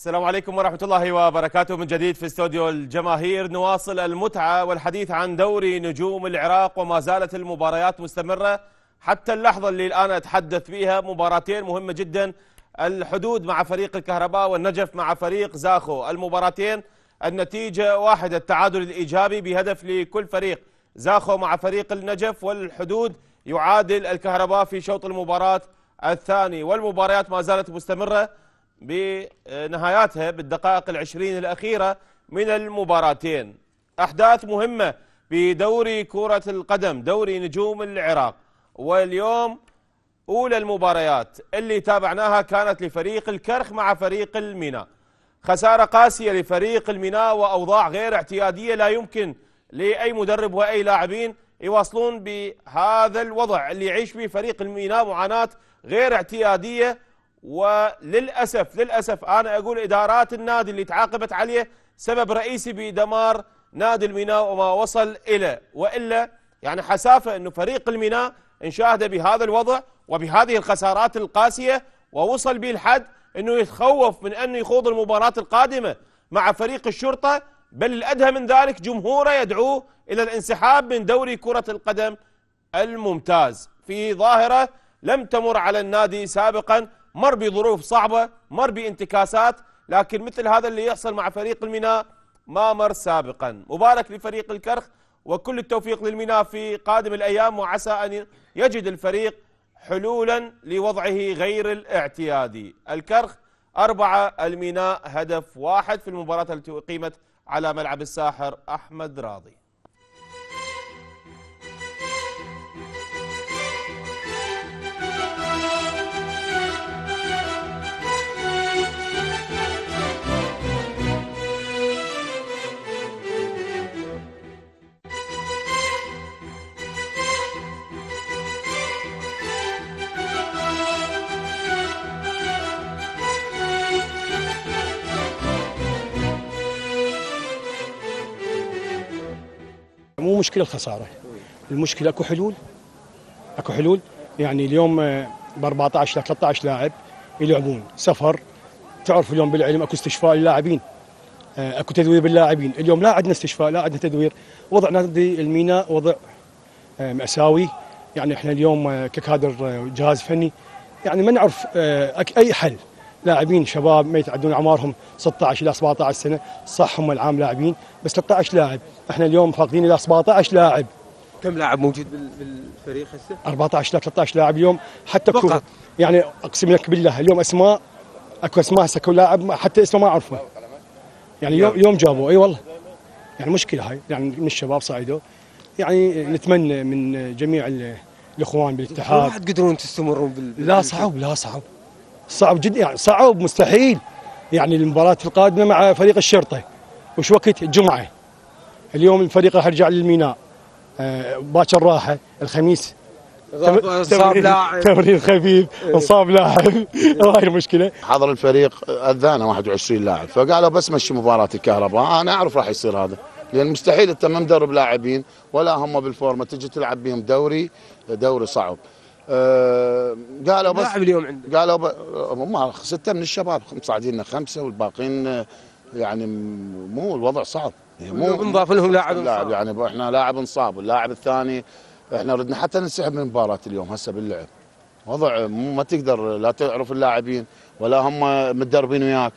السلام عليكم ورحمة الله وبركاته من جديد في استوديو الجماهير نواصل المتعة والحديث عن دوري نجوم العراق وما زالت المباريات مستمرة حتى اللحظة اللي الآن أتحدث فيها مباراتين مهمة جدا الحدود مع فريق الكهرباء والنجف مع فريق زاخو المباراتين النتيجة واحدة التعادل الإيجابي بهدف لكل فريق زاخو مع فريق النجف والحدود يعادل الكهرباء في شوط المباراة الثاني والمباريات ما زالت مستمرة بنهاياتها بالدقائق العشرين الأخيرة من المباراتين أحداث مهمة في دوري كرة القدم دوري نجوم العراق واليوم أولى المباريات اللي تابعناها كانت لفريق الكرخ مع فريق الميناء خسارة قاسية لفريق الميناء وأوضاع غير اعتيادية لا يمكن لأي مدرب وأي لاعبين يواصلون بهذا الوضع اللي يعيش فيه فريق الميناء معاناة غير اعتيادية وللأسف للأسف أنا أقول إدارات النادي اللي تعاقبت عليه سبب رئيسي بدمار نادي الميناء وما وصل إلى وإلا يعني حسافة أنه فريق الميناء انشاهد بهذا الوضع وبهذه الخسارات القاسية ووصل به الحد أنه يتخوف من أنه يخوض المباراة القادمة مع فريق الشرطة بل الأدهى من ذلك جمهوره يدعوه إلى الانسحاب من دوري كرة القدم الممتاز في ظاهرة لم تمر على النادي سابقا مر بظروف صعبة مر بانتكاسات لكن مثل هذا اللي يحصل مع فريق الميناء ما مر سابقا مبارك لفريق الكرخ وكل التوفيق للميناء في قادم الأيام وعسى أن يجد الفريق حلولا لوضعه غير الاعتيادي الكرخ أربعة الميناء هدف واحد في المباراة التي أقيمت على ملعب الساحر أحمد راضي مو مشكله الخساره المشكله اكو حلول اكو حلول يعني اليوم آه، ب 14 ل 13 لاعب يلعبون سفر تعرف اليوم بالعلم اكو استشفاء للاعبين آه، اكو تدوير باللاعبين اليوم لا عندنا استشفاء لا عندنا تدوير وضع نادي آه، الميناء وضع ماساوي يعني احنا اليوم ككادر جهاز فني يعني ما نعرف اي حل لاعبين شباب ما يتعدون اعمارهم 16 الى 17 سنه، صح هم العام لاعبين بس 13 لاعب، احنا اليوم فاقدين الى 17 لاعب. كم لاعب موجود بالفريق هسه؟ 14 الى 13 لاعب اليوم حتى فقط يعني اقسم لك بالله اليوم اسماء اكو اسماء هسه كل لاعب حتى اسمه ما اعرفه. يعني يوم يوم جابوه اي والله. يعني مشكله هاي يعني من الشباب صعدوا يعني نتمنى من جميع الاخوان بالاتحاد ما تقدرون تستمرون بال لا صعب لا صعب صعب جدا يعني صعب مستحيل يعني المباراة القادمة مع فريق الشرطة وش وقت الجمعة اليوم الفريق راح يرجع للميناء آه باكر راحة الخميس انصاب لاعب تمرين خفيف إيه. انصاب لاعب هاي المشكله حضر الفريق أذانه 21 لاعب فقالوا بس مشي مباراه الكهرباء انا اعرف راح يصير هذا لان مستحيل انت ما مدرب لاعبين ولا هم بالفورمه تجي تلعب بهم دوري دوري صعب آه، قالوا بس لاعب اليوم عندك قالوا ب... سته من الشباب لنا خمسه والباقيين آه، يعني مو الوضع صعب يعني مو نضاف لهم لاعب لاعب يعني احنا لاعب انصاب واللاعب الثاني احنا ردنا حتى ننسحب من مباراه اليوم هسه باللعب وضع ما تقدر لا تعرف اللاعبين ولا هم متدربين وياك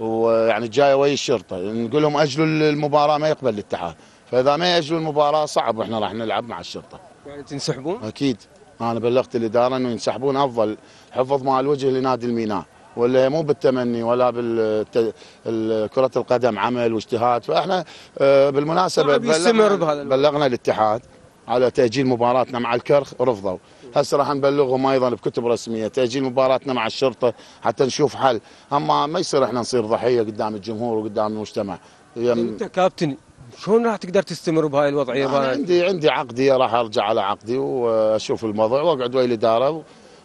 ويعني جاي ويا الشرطه نقول لهم اجلوا المباراه ما يقبل الاتحاد فاذا ما ياجلوا المباراه صعب احنا راح نلعب مع الشرطه يعني تنسحبون اكيد انا بلغت الاداره انه ينسحبون افضل حفظ مع الوجه لنادي الميناء ولا مو بالتمني ولا بالكرة القدم عمل واجتهاد فاحنا آه، بالمناسبه بلغنا, بلغنا الاتحاد على تاجيل مباراتنا مع الكرخ رفضوا هسه راح نبلغهم ايضا بكتب رسميه تاجيل مباراتنا مع الشرطه حتى نشوف حل اما ما يصير احنا نصير ضحيه قدام الجمهور وقدام المجتمع انت كابتن شلون راح تقدر تستمر بهاي الوضعيه؟ أنا عندي عندي عقدي راح ارجع على عقدي واشوف الموضوع واقعد ويا الاداره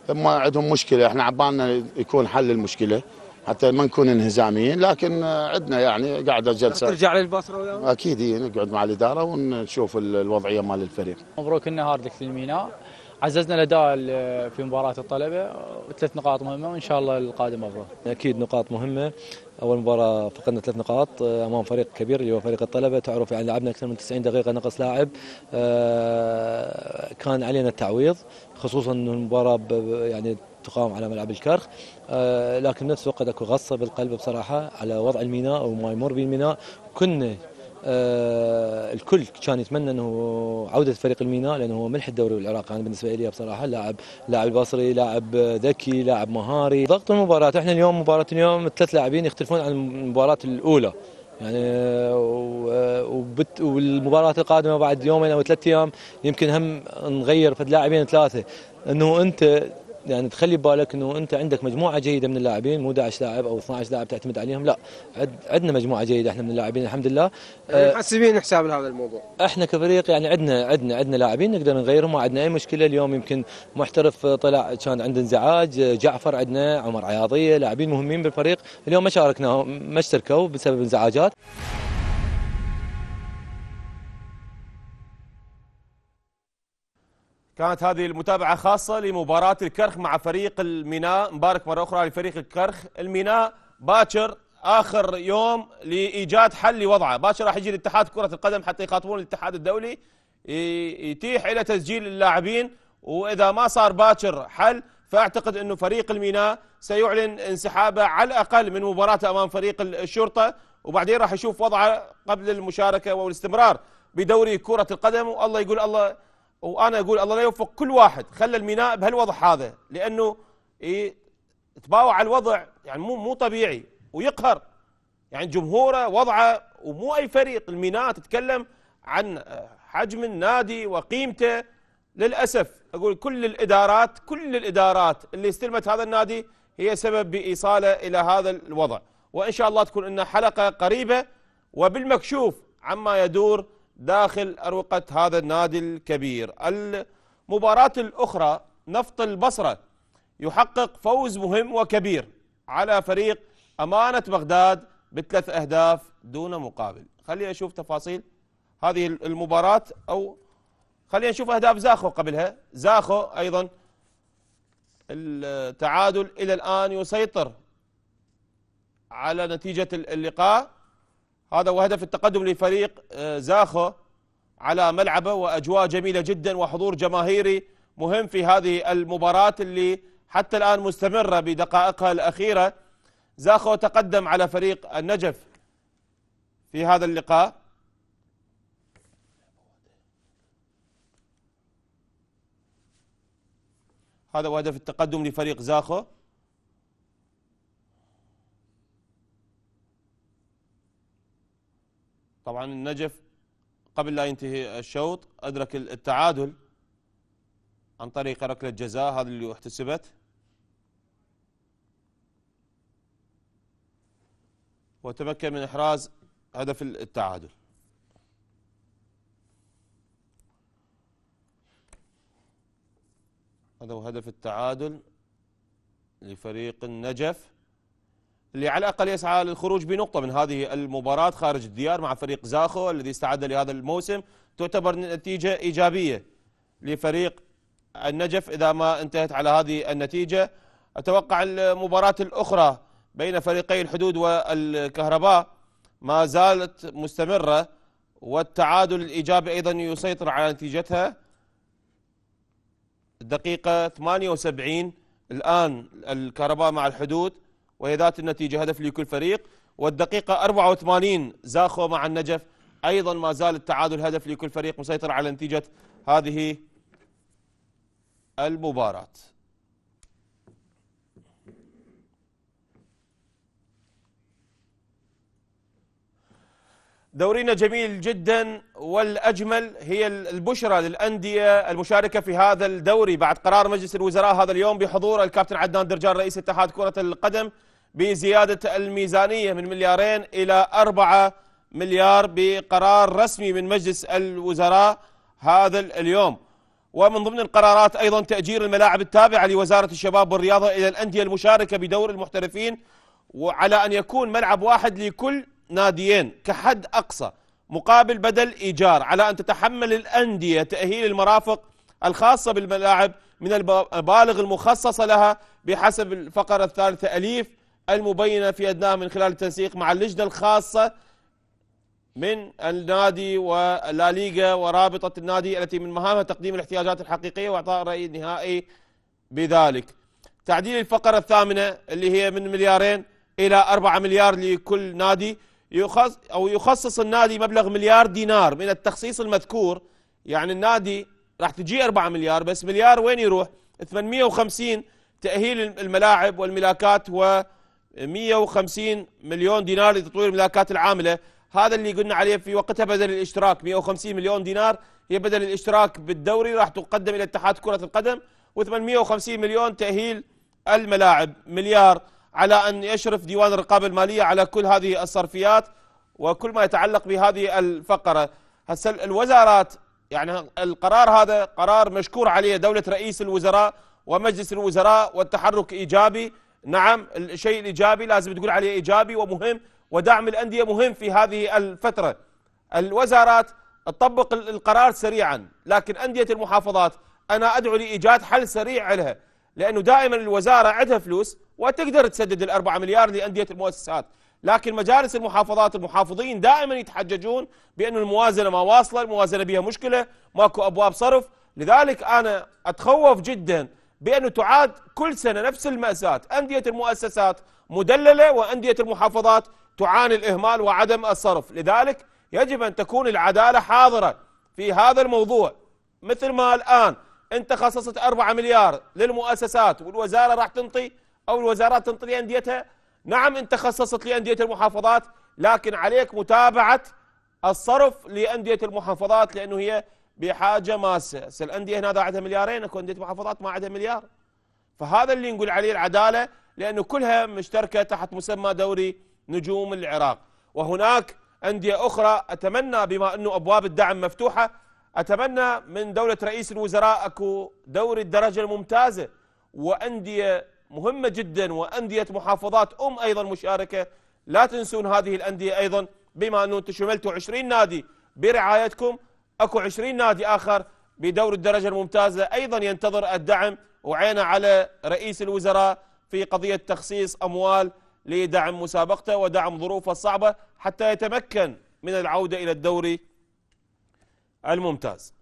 ما عندهم مشكله احنا عبالنا يكون حل المشكله حتى ما نكون انهزاميين لكن عندنا يعني قاعده جلسه ترجع للبصره وياهم؟ اكيد نقعد مع الاداره ونشوف الوضعيه مال الفريق مبروك النهار لك الميناء عززنا الاداء في مباراه الطلبه ثلاث نقاط مهمه وان شاء الله القادم افضل. اكيد نقاط مهمه اول مباراه فقدنا ثلاث نقاط آه، امام فريق كبير اللي هو فريق الطلبه تعرف يعني لعبنا اكثر من 90 دقيقه نقص لاعب آه، كان علينا التعويض خصوصا انه المباراه يعني تقام على ملعب الكرخ آه، لكن نفس الوقت اكو غصه بالقلب بصراحه على وضع الميناء وما يمر بالميناء كنا آه الكل كان يتمنى انه عوده فريق الميناء لانه هو ملح الدوري العراقي انا بالنسبه لي بصراحه لاعب لاعب البصري لاعب ذكي لاعب مهاري ضغط المباراه احنا اليوم مباراه اليوم ثلاث لاعبين يختلفون عن المباراه الاولى يعني آه، وبت والمباراه القادمه بعد يومين او ثلاث ايام يمكن هم نغير فد لاعبين ثلاثه انه انت يعني تخلي بالك انه انت عندك مجموعه جيده من اللاعبين مو 11 لاعب او 12 لاعب تعتمد عليهم لا عندنا مجموعه جيده احنا من اللاعبين الحمد لله يعني آه، محسبين حساب لهذا الموضوع احنا كفريق يعني عندنا عندنا عندنا لاعبين نقدر نغيرهم ما عندنا اي مشكله اليوم يمكن محترف طلع كان عنده انزعاج آه، جعفر عندنا عمر عياضيه لاعبين مهمين بالفريق اليوم ما شاركناهم ما اشتركوا بسبب انزعاجات كانت هذه المتابعة خاصة لمباراة الكرخ مع فريق الميناء مبارك مرة أخرى لفريق الكرخ الميناء باكر آخر يوم لإيجاد حل لوضعه باكر راح يجي الاتحاد كرة القدم حتى يخاطبون الاتحاد الدولي يتيح إلى تسجيل اللاعبين وإذا ما صار باكر حل فأعتقد أنه فريق الميناء سيعلن انسحابه على الأقل من مباراته أمام فريق الشرطة وبعدين راح يشوف وضعه قبل المشاركة والاستمرار بدوري كرة القدم والله يقول الله وانا اقول الله لا يوفق كل واحد خلى الميناء بهالوضع هذا لانه يتباوع على الوضع يعني مو مو طبيعي ويقهر يعني جمهوره وضعه ومو اي فريق الميناء تتكلم عن آه، حجم النادي وقيمته للاسف اقول كل الادارات كل الادارات اللي استلمت هذا النادي هي سبب بايصاله الى هذا الوضع وان شاء الله تكون لنا حلقه قريبه وبالمكشوف عما يدور داخل أروقة هذا النادي الكبير المباراة الأخرى نفط البصرة يحقق فوز مهم وكبير على فريق أمانة بغداد بثلاث أهداف دون مقابل خلينا نشوف تفاصيل هذه المباراة أو خلينا نشوف أهداف زاخو قبلها زاخو أيضا التعادل إلى الآن يسيطر على نتيجة اللقاء هذا وهدف التقدم لفريق آه، زاخو على ملعبه وأجواء جميلة جدا وحضور جماهيري مهم في هذه المباراة اللي حتى الآن مستمرة بدقائقها الأخيرة زاخو تقدم على فريق النجف في هذا اللقاء هذا هو هدف التقدم لفريق زاخو طبعا النجف قبل لا ينتهي الشوط أدرك التعادل عن طريق ركلة جزاء هذه اللي احتسبت وتمكن من إحراز هدف التعادل هذا هو هدف التعادل لفريق النجف اللي على الأقل يسعى للخروج بنقطة من هذه المباراة خارج الديار مع فريق زاخو الذي استعد لهذا الموسم تعتبر نتيجة إيجابية لفريق النجف إذا ما انتهت على هذه النتيجة أتوقع المباراة الأخرى بين فريقي الحدود والكهرباء ما زالت مستمرة والتعادل الإيجابي أيضا يسيطر على نتيجتها الدقيقة 78 الآن الكهرباء مع الحدود وهي ذات النتيجة هدف لكل فريق والدقيقة 84 زاخو مع النجف أيضا ما زال التعادل هدف لكل فريق مسيطر على نتيجة هذه المباراة دورينا جميل جدا والأجمل هي البشرى للأندية المشاركة في هذا الدوري بعد قرار مجلس الوزراء هذا اليوم بحضور الكابتن عدنان درجان رئيس اتحاد كرة القدم بزيادة الميزانية من مليارين إلى أربعة مليار بقرار رسمي من مجلس الوزراء هذا اليوم ومن ضمن القرارات أيضا تأجير الملاعب التابعة لوزارة الشباب والرياضة إلى الأندية المشاركة بدور المحترفين وعلى أن يكون ملعب واحد لكل ناديين كحد أقصى مقابل بدل إيجار على أن تتحمل الأندية تأهيل المرافق الخاصة بالملاعب من المبالغ المخصصة لها بحسب الفقرة الثالثة أليف المبينة في ادناه من خلال التنسيق مع اللجنة الخاصة من النادي ولا ليغا ورابطة النادي التي من مهامها تقديم الاحتياجات الحقيقية وإعطاء الراي النهائي بذلك تعديل الفقرة الثامنة اللي هي من مليارين إلى أربعة مليار لكل نادي يخص أو يخصص النادي مبلغ مليار دينار من التخصيص المذكور يعني النادي راح تجي 4 مليار بس مليار وين يروح 850 تأهيل الملاعب والملاكات و 150 مليون دينار لتطوير الملاكات العامله هذا اللي قلنا عليه في وقتها بدل الاشتراك 150 مليون دينار هي بدل الاشتراك بالدوري راح تقدم الى اتحاد كره القدم و850 مليون تاهيل الملاعب مليار على ان يشرف ديوان الرقابه الماليه على كل هذه الصرفيات وكل ما يتعلق بهذه الفقره هسه الوزارات يعني القرار هذا قرار مشكور عليه دوله رئيس الوزراء ومجلس الوزراء والتحرك ايجابي نعم الشيء الإيجابي لازم تقول عليه إيجابي ومهم ودعم الأندية مهم في هذه الفترة الوزارات تطبق القرار سريعا لكن أندية المحافظات أنا أدعو لإيجاد حل سريع لها لأنه دائما الوزارة عندها فلوس وتقدر تسدد الأربعة مليار لأندية المؤسسات لكن مجالس المحافظات المحافظين دائما يتحججون بانه الموازنة ما واصلة الموازنة بها مشكلة ماكو أبواب صرف لذلك أنا أتخوف جداً بأنه تعاد كل سنة نفس المأساة أندية المؤسسات مدللة وأندية المحافظات تعاني الإهمال وعدم الصرف لذلك يجب أن تكون العدالة حاضرة في هذا الموضوع مثل ما الآن أنت خصصت 4 مليار للمؤسسات والوزارة راح تنطي أو الوزارات تنطي لأنديتها نعم أنت خصصت لأندية المحافظات لكن عليك متابعة الصرف لأندية المحافظات لأنه هي بحاجه ماسه هسه الانديه هنا عندها مليارين اكو انديه محافظات ما عندها مليار فهذا اللي نقول عليه العداله لانه كلها مشتركه تحت مسمى دوري نجوم العراق وهناك انديه اخرى اتمنى بما انه ابواب الدعم مفتوحه اتمنى من دوله رئيس الوزراء اكو دوري الدرجه الممتازه وانديه مهمه جدا وانديه محافظات ام ايضا مشاركه لا تنسون هذه الانديه ايضا بما انه انتم شملتوا 20 نادي برعايتكم أكو عشرين نادي آخر بدور الدرجة الممتازة أيضا ينتظر الدعم وعينه على رئيس الوزراء في قضية تخصيص أموال لدعم مسابقته ودعم ظروفه الصعبة حتى يتمكن من العودة إلى الدوري الممتاز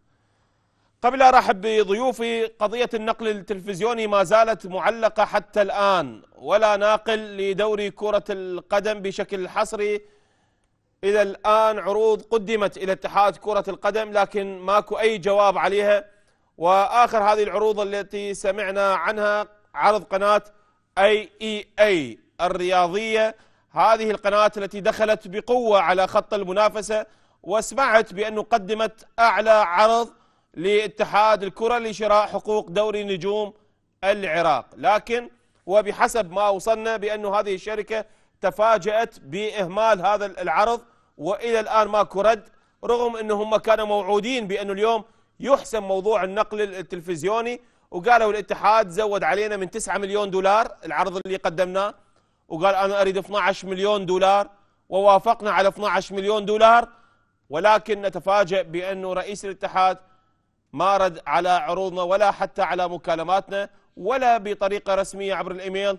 قبل أرحب بضيوفي قضية النقل التلفزيوني ما زالت معلقة حتى الآن ولا ناقل لدوري كرة القدم بشكل حصري إلى الآن عروض قدمت إلى اتحاد كرة القدم لكن ماكو أي جواب عليها وآخر هذه العروض التي سمعنا عنها عرض قناة أي إي أي الرياضية هذه القناة التي دخلت بقوة على خط المنافسة وسمعت بأنه قدمت أعلى عرض لاتحاد الكرة لشراء حقوق دوري نجوم العراق لكن وبحسب ما وصلنا بانه هذه الشركة تفاجأت بإهمال هذا العرض وإلى الآن ماكو رد رغم أنهم كانوا موعودين بأنه اليوم يحسم موضوع النقل التلفزيوني وقالوا الاتحاد زود علينا من 9 مليون دولار العرض اللي قدمناه وقال أنا أريد 12 مليون دولار ووافقنا على 12 مليون دولار ولكن نتفاجأ بأنه رئيس الاتحاد ما رد على عروضنا ولا حتى على مكالماتنا ولا بطريقة رسمية عبر الإيميل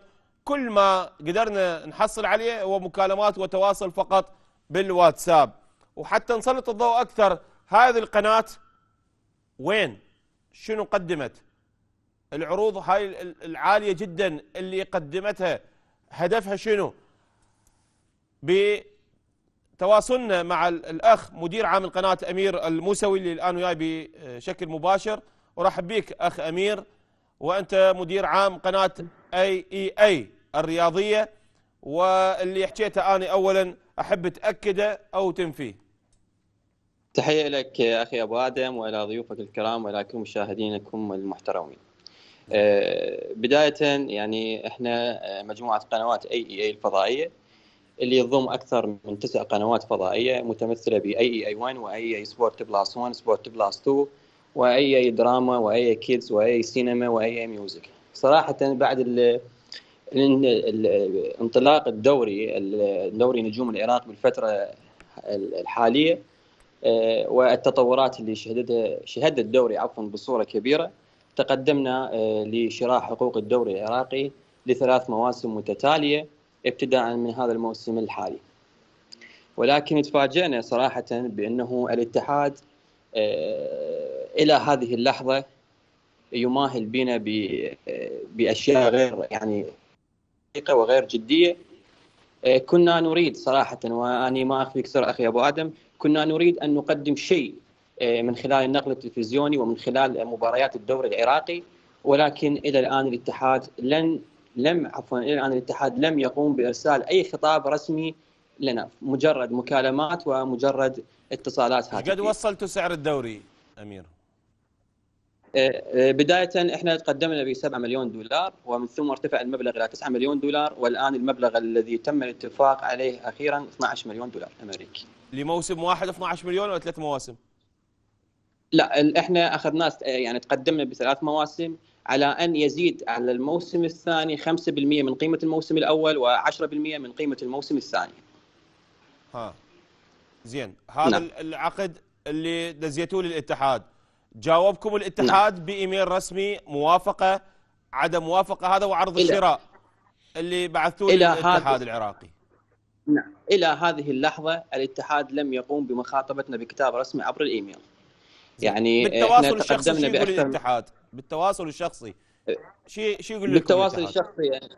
كل ما قدرنا نحصل عليه هو مكالمات وتواصل فقط بالواتساب وحتى نسلط الضوء أكثر هذه القناة وين شنو قدمت العروض هاي العالية جدا اللي قدمتها هدفها شنو بتواصلنا مع الأخ مدير عام القناة أمير الموسوي اللي الآن وياي بشكل مباشر ورحب بك أخ أمير وأنت مدير عام قناة أي إي أي الرياضية واللي حكيته أنا أولا أحب تأكده أو تنفيه تحية لك أخي أبو آدم وإلى ضيوفك الكرام وإلى كل مشاهدينكم المحترمين آه، بداية يعني احنا آه، مجموعة قنوات اي اي e الفضائية اللي يضم اكثر من تسع قنوات فضائية متمثلة باي اي اي 1 واي اي سبورت بلاس 1 سبورت بلاس 2 واي اي دراما واي اي كيدز واي اي سينما واي اي ميوزك صراحة بعد انطلاق الدوري الدوري نجوم العراق بالفتره الحاليه آه، والتطورات اللي شهدتها شهد الدوري عفوا بصوره كبيره تقدمنا آه، لشراء حقوق الدوري العراقي لثلاث مواسم متتاليه ابتداء من هذا الموسم الحالي. ولكن تفاجئنا صراحه بانه الاتحاد آه، الى هذه اللحظه يماهل بنا باشياء غير يعني وغير جديه آه، كنا نريد صراحه واني ما اخفيك سر اخي ابو ادم كنا نريد ان نقدم شيء آه، من خلال النقل التلفزيوني ومن خلال مباريات الدوري العراقي ولكن الى الان الاتحاد لن لم عفوا الى الان الاتحاد لم يقوم بارسال اي خطاب رسمي لنا مجرد مكالمات ومجرد اتصالات هاتفيه. قد وصلتوا سعر الدوري امير؟ آه، آه، بدايه احنا تقدمنا ب 7 مليون دولار ومن ثم ارتفع المبلغ الى 9 مليون دولار والان المبلغ الذي تم الاتفاق عليه اخيرا 12 مليون دولار امريكي. لموسم واحد 12 مليون ولا ثلاث مواسم؟ لا احنا اخذناه آه، يعني تقدمنا بثلاث مواسم على ان يزيد على الموسم الثاني 5% من قيمه الموسم الاول و10% من قيمه الموسم الثاني. ها زين هذا نعم. العقد اللي دزيتوه للاتحاد جاوبكم الاتحاد نعم. بايميل رسمي موافقه عدم موافقه هذا وعرض الشراء اللي بعثوه للاتحاد العراقي نعم الى هذه اللحظه الاتحاد لم يقوم بمخاطبتنا بكتاب رسمي عبر الايميل يعني بالتواصل الشخصي شو يقول الاتحاد بالتواصل الشخصي شيء شيء يقول بالتواصل الشخصي يعني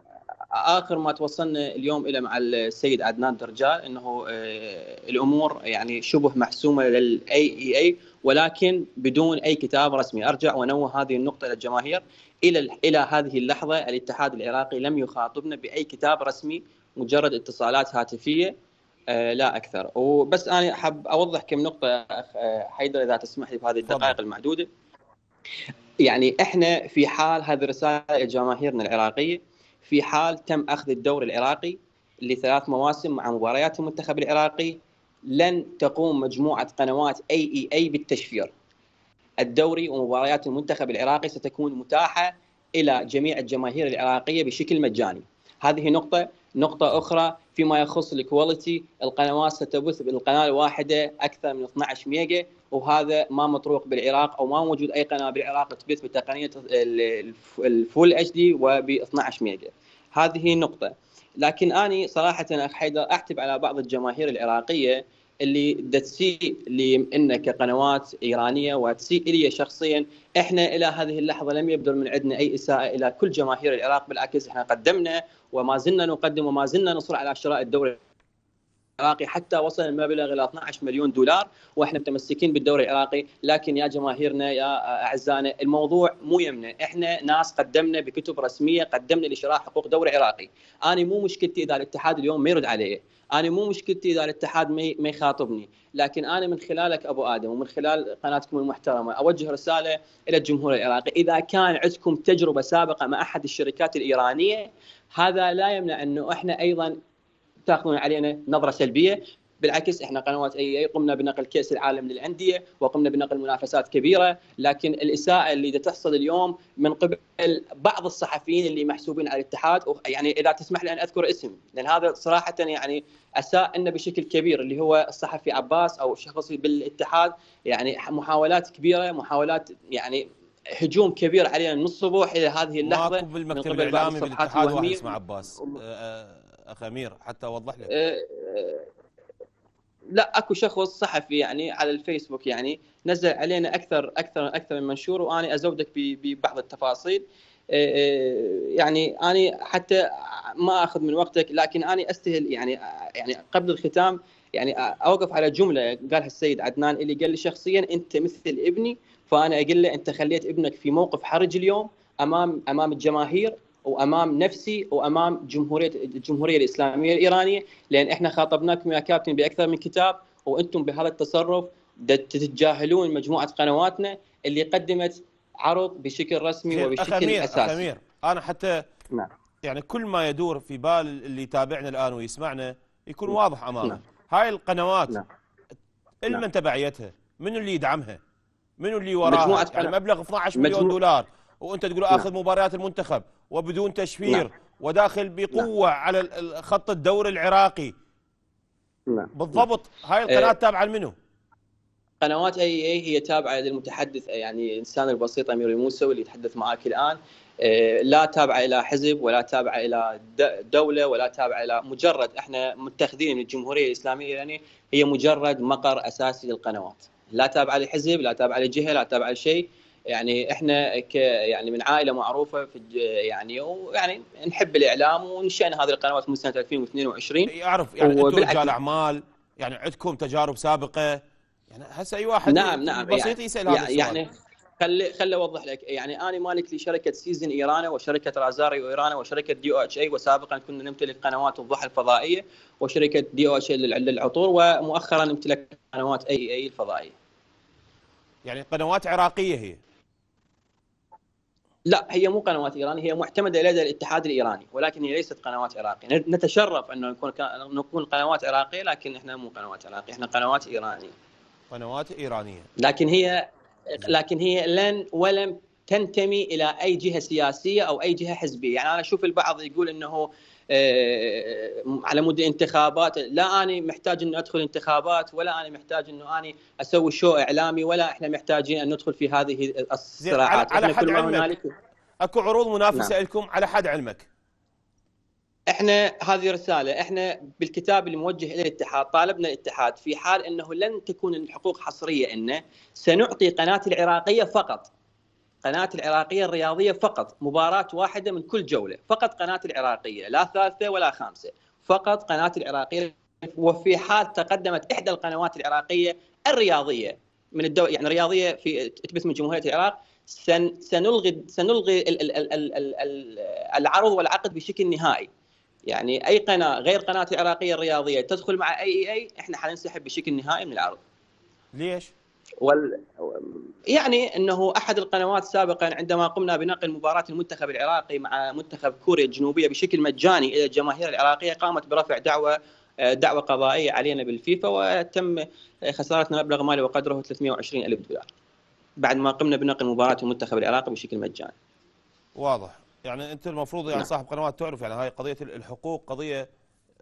اخر ما توصلنا اليوم الى مع السيد عدنان درجال انه آه، الامور يعني شبه محسومه للاي اي اي ولكن بدون اي كتاب رسمي ارجع وانوه هذه النقطه للجماهير الى الى هذه اللحظه الاتحاد العراقي لم يخاطبنا باي كتاب رسمي مجرد اتصالات هاتفيه آه، لا اكثر وبس انا حاب اوضح كم نقطه اخ آه، حيدر اذا تسمح لي بهذه الدقائق المعدوده يعني احنا في حال هذه الرساله لجماهيرنا العراقيه في حال تم اخذ الدوري العراقي لثلاث مواسم مع مباريات المنتخب العراقي لن تقوم مجموعة قنوات اي اي اي بالتشفير الدوري ومباريات المنتخب العراقي ستكون متاحة إلى جميع الجماهير العراقية بشكل مجاني هذه نقطة نقطة أخرى فيما يخص الكواليتي القنوات ستبث بالقناة الواحدة أكثر من 12 ميجا وهذا ما مطروق بالعراق أو ما موجود أي قناة بالعراق تبث بتقنية الفول اتش دي وب 12 ميجا هذه نقطة لكن اني صراحه اخ حيدر اعتب على بعض الجماهير العراقيه اللي تسيء لنا كقنوات ايرانيه وتسيء الي شخصيا احنا الى هذه اللحظه لم يبدر من عندنا اي اساءه الى كل جماهير العراق بالعكس احنا قدمنا وما زلنا نقدم وما زلنا نصر على شراء الدوري العراقي حتى وصل المبلغ الى 12 مليون دولار واحنا متمسكين بالدوري العراقي لكن يا جماهيرنا يا اعزائنا الموضوع مو يمنا احنا ناس قدمنا بكتب رسميه قدمنا لشراء حقوق دوري عراقي انا مو مشكلتي اذا الاتحاد اليوم ما يرد علي انا مو مشكلتي اذا الاتحاد ما يخاطبني لكن انا من خلالك ابو ادم ومن خلال قناتكم المحترمه اوجه رساله الى الجمهور العراقي اذا كان عندكم تجربه سابقه مع احد الشركات الايرانيه هذا لا يمنع انه احنا ايضا تاخذون علينا نظره سلبيه بالعكس احنا قنوات اي اي قمنا بنقل كاس العالم للانديه وقمنا بنقل منافسات كبيره لكن الاساءه اللي تحصل اليوم من قبل بعض الصحفيين اللي محسوبين على الاتحاد يعني اذا تسمح لي ان اذكر اسم لان هذا صراحه يعني اساء لنا بشكل كبير اللي هو الصحفي عباس او شخص بالاتحاد يعني محاولات كبيره محاولات يعني هجوم كبير علينا من الصبح الى هذه اللحظه ماكو بالمكتب الاعلامي بالاتحاد واحد اسمه عباس أه, آه. اخ امير حتى اوضح لك آه، آه، لا اكو شخص صحفي يعني على الفيسبوك يعني نزل علينا اكثر اكثر اكثر من منشور واني ازودك ببعض التفاصيل آه، يعني اني حتى ما اخذ من وقتك لكن اني استهل يعني يعني قبل الختام يعني اوقف على جمله قالها السيد عدنان اللي قال لي شخصيا انت مثل ابني فانا اقول له انت خليت ابنك في موقف حرج اليوم امام امام الجماهير وامام نفسي وامام جمهوريه الجمهوريه الاسلاميه الايرانيه لان احنا خاطبناكم يا كابتن باكثر من كتاب وانتم بهذا التصرف تتجاهلون مجموعه قنواتنا اللي قدمت عرض بشكل رسمي وبشكل أخ أمير اساسي. أمير انا حتى نعم. يعني كل ما يدور في بال اللي يتابعنا الان ويسمعنا يكون نعم. واضح امامه نعم. هاي القنوات نعم. المن نعم. تبعيتها؟ منو اللي يدعمها؟ منو اللي وراها؟ مجموعة يعني مبلغ 12 مليون دولار وانت تقول نعم. اخذ مباريات المنتخب وبدون تشفير نعم. وداخل نعم. بقوه نعم. على خط الدوري العراقي نعم بالضبط هاي إيه. القناه إيه. تابعه لمنو؟ قنوات اي اي هي تابعه للمتحدث يعني الانسان البسيط امير الموسوي اللي يتحدث معك الان إيه، لا تابعه الى حزب ولا تابعه الى دوله ولا تابعه الى مجرد احنا متخذين من الجمهوريه الاسلاميه الايرانيه هي مجرد مقر اساسي للقنوات لا تابعه لحزب لا تابعه لجهه لا تابعه لشيء يعني احنا ك يعني من عائله معروفه في يعني ويعني نحب الاعلام ونشأنا هذه القنوات من سنه 2022 اعرف يعني انتم رجال اعمال يعني عندكم تجارب سابقه يعني هسه اي واحد نعم نعم بسيط يعني يسال هذا يعني السؤال يعني خلي خلي اوضح لك يعني انا مالك لشركه سيزن ايرانا وشركه رازاري ايرانا وشركه دي او اتش اي وسابقا كنا نمتلك قنوات الضحى الفضائيه وشركه دي او اتش اي للعطور ومؤخرا نمتلك قنوات اي اي الفضائيه. يعني قنوات عراقيه هي؟ لا هي مو قنوات ايراني هي معتمده لدى الاتحاد الايراني ولكن هي ليست قنوات عراقيه نتشرف انه نكون نكون قنوات عراقيه لكن احنا مو قنوات عراقيه احنا قنوات ايرانيه قنوات ايرانيه لكن هي نعم. لكن هي لن ولم تنتمي الى اي جهه سياسيه او اي جهه حزبيه، يعني انا اشوف البعض يقول انه آه، على مود الانتخابات لا انا محتاج انه ادخل انتخابات ولا انا محتاج انه انا اسوي شو اعلامي ولا احنا محتاجين ان ندخل في هذه الصراعات على, على حد علمك هنالك اكو عروض منافسه نعم. لكم على حد علمك احنا هذه رساله احنا بالكتاب الموجه الى الاتحاد طالبنا الاتحاد في حال انه لن تكون الحقوق حصريه انه سنعطي قناه العراقيه فقط قناه العراقيه الرياضيه فقط مباراه واحده من كل جوله فقط قناه العراقيه لا ثالثه ولا خامسه فقط قناه العراقيه وفي حال تقدمت احدى القنوات العراقيه الرياضيه من الدو... يعني الرياضيه في تبث من جمهوريه العراق سن... سنلغي سنلغي ال... ال... ال... ال... العرض والعقد بشكل نهائي يعني اي قناه غير قناه العراقيه الرياضيه تدخل مع اي اي احنا حننسحب بشكل نهائي من العرض ليش وال... يعني انه احد القنوات سابقا عندما قمنا بنقل مباراه المنتخب العراقي مع منتخب كوريا الجنوبيه بشكل مجاني الى الجماهير العراقيه قامت برفع دعوه دعوه قضائيه علينا بالفيفا وتم خسارتنا مبلغ مالي وقدره 320 الف دولار بعد ما قمنا بنقل مباراه المنتخب العراقي بشكل مجاني واضح يعني انت المفروض يعني نعم. صاحب قنوات تعرف يعني هاي قضيه الحقوق قضيه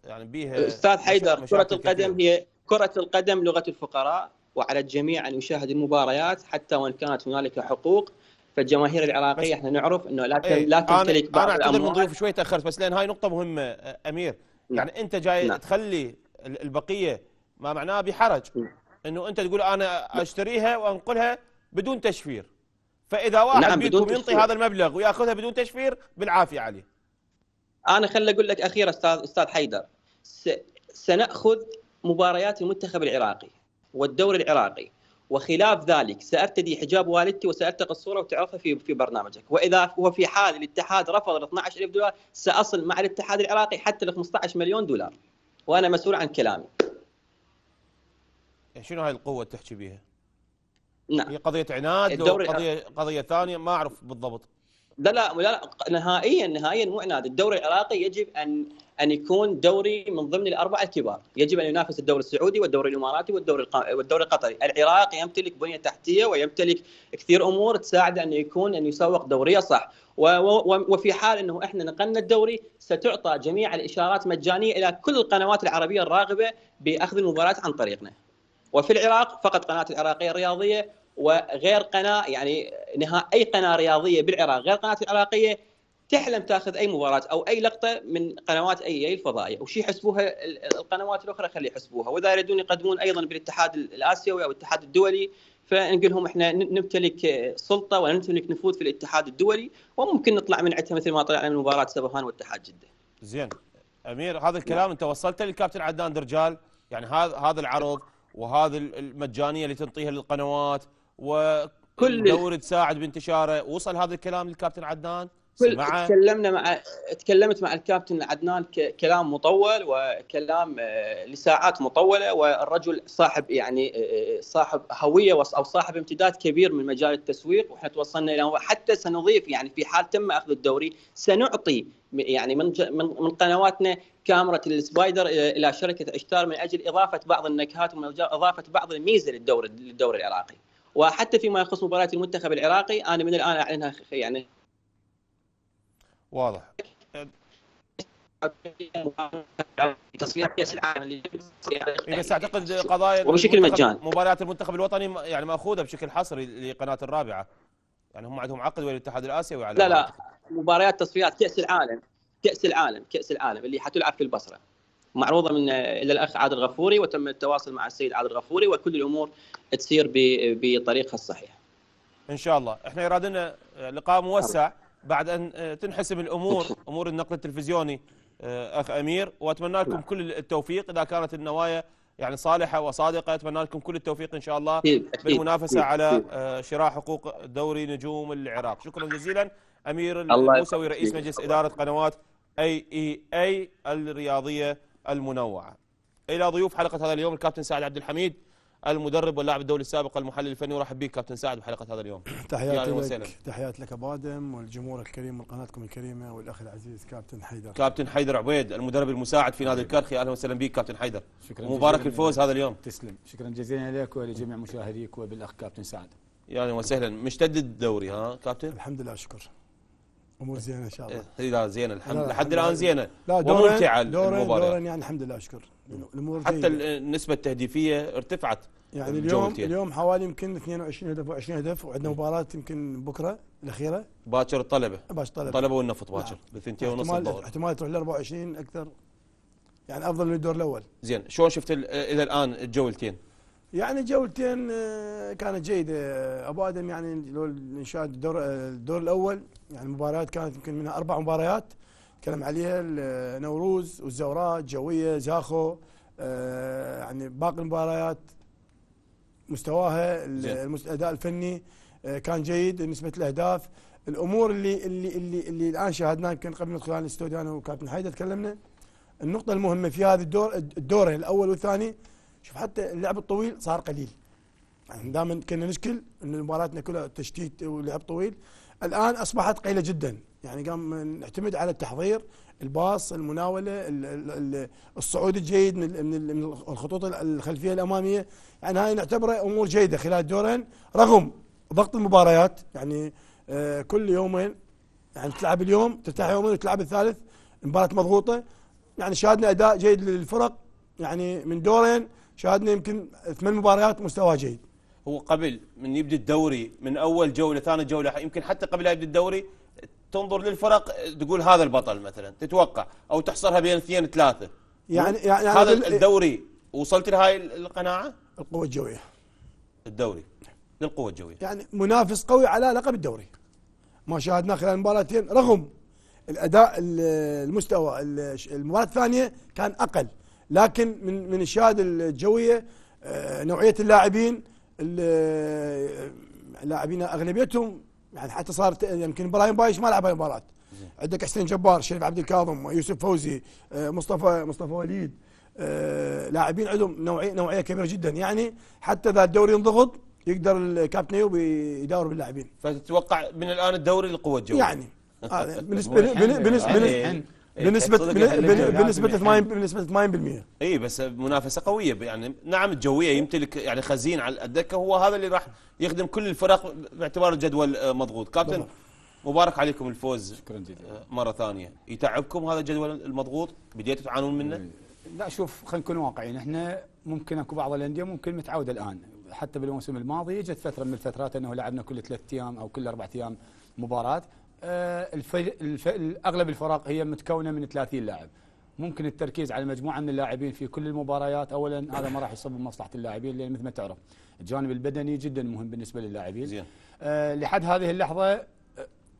يعني بيها استاذ حيدر كره القدم هي كره القدم لغه الفقراء وعلى الجميع ان يشاهد المباريات حتى وان كانت هنالك حقوق فالجماهير العراقيه احنا نعرف انه لا إيه، لا تمتلك بعض انا اعتذر من ضيوف شوي تاخرت بس لان هاي نقطه مهمه امير نعم. يعني انت جاي نعم. تخلي البقيه ما معناه بحرج نعم. انه انت تقول انا اشتريها وانقلها بدون تشفير فاذا واحد نعم بيكم ينطي هذا المبلغ وياخذها بدون تشفير بالعافيه عليه انا خلي اقول لك اخيرا استاذ استاذ حيدر سناخذ مباريات المنتخب العراقي والدوري العراقي وخلاف ذلك سارتدي حجاب والدتي وسارتقي الصوره وتعرفها في في برنامجك، واذا وفي حال الاتحاد رفض ال 12000 دولار ساصل مع الاتحاد العراقي حتى ال 15 مليون دولار. وانا مسؤول عن كلامي. يعني شنو هاي القوه اللي تحكي بيها؟ نعم هي قضيه عناد أو قضيه قضيه ثانيه ما اعرف بالضبط. لا لا لا نهائيا نهائيا مو عناد، الدوري العراقي يجب ان ان يكون دوري من ضمن الاربعه الكبار، يجب ان ينافس الدوري السعودي والدوري الاماراتي والدوري والدوري القطري، العراق يمتلك بنيه تحتيه ويمتلك كثير امور تساعد انه يكون ان يسوق دوريه صح، وفي حال انه احنا نقلنا الدوري ستعطى جميع الاشارات مجانيه الى كل القنوات العربيه الراغبه باخذ المباريات عن طريقنا. وفي العراق فقط قناه العراقيه الرياضيه وغير قناه يعني نهائي اي قناه رياضيه بالعراق غير قناه العراقيه تحلم تاخذ اي مباراه او اي لقطه من قنوات اي اي الفضائيه وش يحسبوها القنوات الاخرى خلي يحسبوها واذا يريدون يقدمون ايضا بالاتحاد الاسيوي او الاتحاد الدولي فنقول لهم احنا نمتلك سلطه ونمتلك نفوذ في الاتحاد الدولي وممكن نطلع من عندها مثل ما طلعنا من مباراه سبهان واتحاد جده. زين امير هذا الكلام انت وصلته للكابتن عدنان درجال يعني هذا هذا العرض وهذه المجانيه اللي تنطيها للقنوات وكل كل دوري تساعد بانتشاره وصل هذا الكلام للكابتن عدنان؟ كل مع... تكلمنا مع تكلمت مع الكابتن عدنان ك... كلام مطول وكلام آه، لساعات مطوله والرجل صاحب يعني آه، آه، صاحب هويه او صاحب امتداد كبير من مجال التسويق واحنا توصلنا الى حتى سنضيف يعني في حال تم اخذ الدوري سنعطي يعني من من قنواتنا كاميرا السبايدر الى شركه اشتار من اجل اضافه بعض النكهات واضافه بعض الميزه للدوري للدوري العراقي وحتى فيما يخص مباراه المنتخب العراقي انا من الان اعلنها يعني واضح تصفيات كاس العالم اللي بس اعتقد قضايا وبشكل مجاني مباريات المنتخب الوطني يعني ماخوذه بشكل حصري لقناه الرابعه يعني هم عندهم عقد ويا الاتحاد الاسيوي على لا لا مباريات تصفيات كاس العالم كاس العالم كاس العالم اللي حتلعب في البصره معروضه من الى الاخ عادل الغفوري وتم التواصل مع السيد عادل الغفوري وكل الامور تصير بطريقها الصحيح. ان شاء الله، احنا يراد لنا لقاء موسع بعد أن آه، تنحسم الأمور أمور النقل التلفزيوني آه، أخ أمير وأتمنى لكم نعم. كل التوفيق إذا كانت النوايا يعني صالحة وصادقة أتمنى لكم كل التوفيق إن شاء الله بالمنافسة على آه، شراء حقوق دوري نجوم العراق شكرا جزيلا أمير الموسوي رئيس مجلس إدارة قنوات أي إي أي الرياضية المنوعة إلى ضيوف حلقة هذا اليوم الكابتن سعد عبد الحميد المدرب واللاعب الدولي السابق المحلل الفني ورحب بك كابتن سعد بحلقه هذا اليوم تحياتي لك تحياتي لك ابو ادم والجمهور الكريم وقناتكم الكريمه والاخ العزيز كابتن حيدر كابتن حيدر عبيد المدرب المساعد في نادي الكرخي اهلا وسهلا بك كابتن حيدر شكرا مبارك الفوز هذا اليوم تسلم شكرا جزيلا لك ولجميع مشاهديك وبالاخ كابتن سعد يا اهلا وسهلا مشتد الدوري ها كابتن الحمد لله شكرا امور زينه ان شاء الله لا إيه، زينه الحمد لله لحد الان زينه لا دورين وممتعه دورين يعني الحمد لله اشكر الامور حتى النسبه التهديفيه ارتفعت يعني اليوم اليوم حوالي يمكن 22 هدف و20 هدف وعندنا مباراه يمكن بكره الاخيره باكر الطلبه باكر الطلبه الطلبه والنفط نعم. باكر بثنتين ونص الدور احتمال تروح ل 24 اكثر يعني افضل من الدور الاول زين شلون شفت الى الان الجولتين؟ يعني جولتين آه، كانت جيدة أبو آدم يعني لو الإنشاء الدور, آه، الدور الأول يعني مباريات كانت يمكن منها أربع مباريات تكلم عليها نوروز والزورات جوية زاخو آه، يعني باقي المباريات مستواها الأداء الفني كان جيد نسبة الأهداف الأمور اللي اللي اللي, اللي الآن شاهدناها يمكن قبل ندخل على الاستوديو أنا وكابتن حيدر تكلمنا النقطة المهمة في هذا الدور الدورين الأول والثاني شوف حتى اللعب الطويل صار قليل يعني دائما كنا نشكل ان مباراتنا كلها تشتيت ولعب طويل الان اصبحت قليله جدا يعني قام نعتمد على التحضير الباص المناوله الصعود الجيد من الخطوط الخلفيه الاماميه يعني هاي نعتبره امور جيده خلال دورين رغم ضغط المباريات يعني آه، كل يومين يعني تلعب اليوم ترتاح يومين وتلعب الثالث مباراه مضغوطه يعني شاهدنا اداء جيد للفرق يعني من دورين شاهدنا يمكن ثمان مباريات مستوى جيد هو قبل من يبدا الدوري من اول جوله ثاني جوله يمكن حتى قبل لا يبدا الدوري تنظر للفرق تقول هذا البطل مثلا تتوقع او تحصرها بين اثنين ثلاثه يعني يعني-, يعني هذا الدوري وصلت لهاي القناعه؟ القوه الجويه الدوري للقوه الجويه يعني منافس قوي على لقب الدوري ما شاهدناه خلال المباراتين رغم الاداء المستوى المباراه الثانيه كان اقل لكن من من الشاهد الجويه آه، نوعيه اللاعبين اللاعبين آه، اغلبيتهم يعني حتى صار يمكن ابراهيم بايش ما لعب مباراه عندك حسين جبار شريف عبد الكاظم يوسف فوزي آه، مصطفى مصطفى وليد لاعبين عندهم نوعيه نوعيه كبيره جدا يعني حتى اذا الدوري انضغط يقدر الكابتن ايوب يدور باللاعبين فتتوقع من الان الدوري القوه الجويه يعني بالنسبه بالنسبه يعني إيه، بنسبه يعني. بنسبه 80 يعني بنسبه 80% اي بس منافسه قويه يعني نعم الجويه يمتلك يعني خزين على الدكه هو هذا اللي راح يخدم كل الفرق باعتبار الجدول آه، مضغوط كابتن مبارك عليكم الفوز شكرا جزيلا آه، مره ثانيه يتعبكم هذا الجدول المضغوط بديتوا تعانون منه إيه. لا شوف خلينا نكون واقعيين احنا ممكن اكو بعض الانديه ممكن متعوده الان حتى بالموسم الماضي اجت فتره من الفترات انه لعبنا كل ثلاث ايام او كل اربع ايام مباراه آه، اغلب الفرق هي متكونه من 30 لاعب ممكن التركيز على مجموعه من اللاعبين في كل المباريات اولا هذا ما راح يصب بمصلحه اللاعبين لان مثل ما تعرف الجانب البدني جدا مهم بالنسبه للاعبين زين آه، لحد هذه اللحظه آه،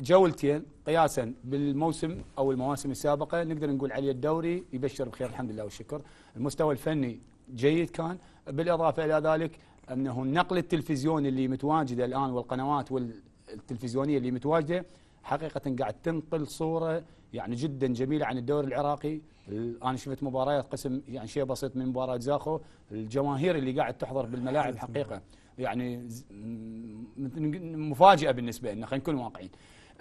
جولتين قياسا بالموسم او المواسم السابقه نقدر نقول عليه الدوري يبشر بخير الحمد لله والشكر المستوى الفني جيد كان بالاضافه الى ذلك انه النقل التلفزيوني اللي متواجده الان والقنوات التلفزيونيه اللي متواجده حقيقة قاعد تنقل صورة يعني جدا جميلة عن الدوري العراقي أنا شفت مباريات قسم يعني شيء بسيط من مباراة زاخو الجماهير اللي قاعد تحضر بالملاعب حقيقة يعني مفاجئة بالنسبة لنا خلينا نكون واقعيين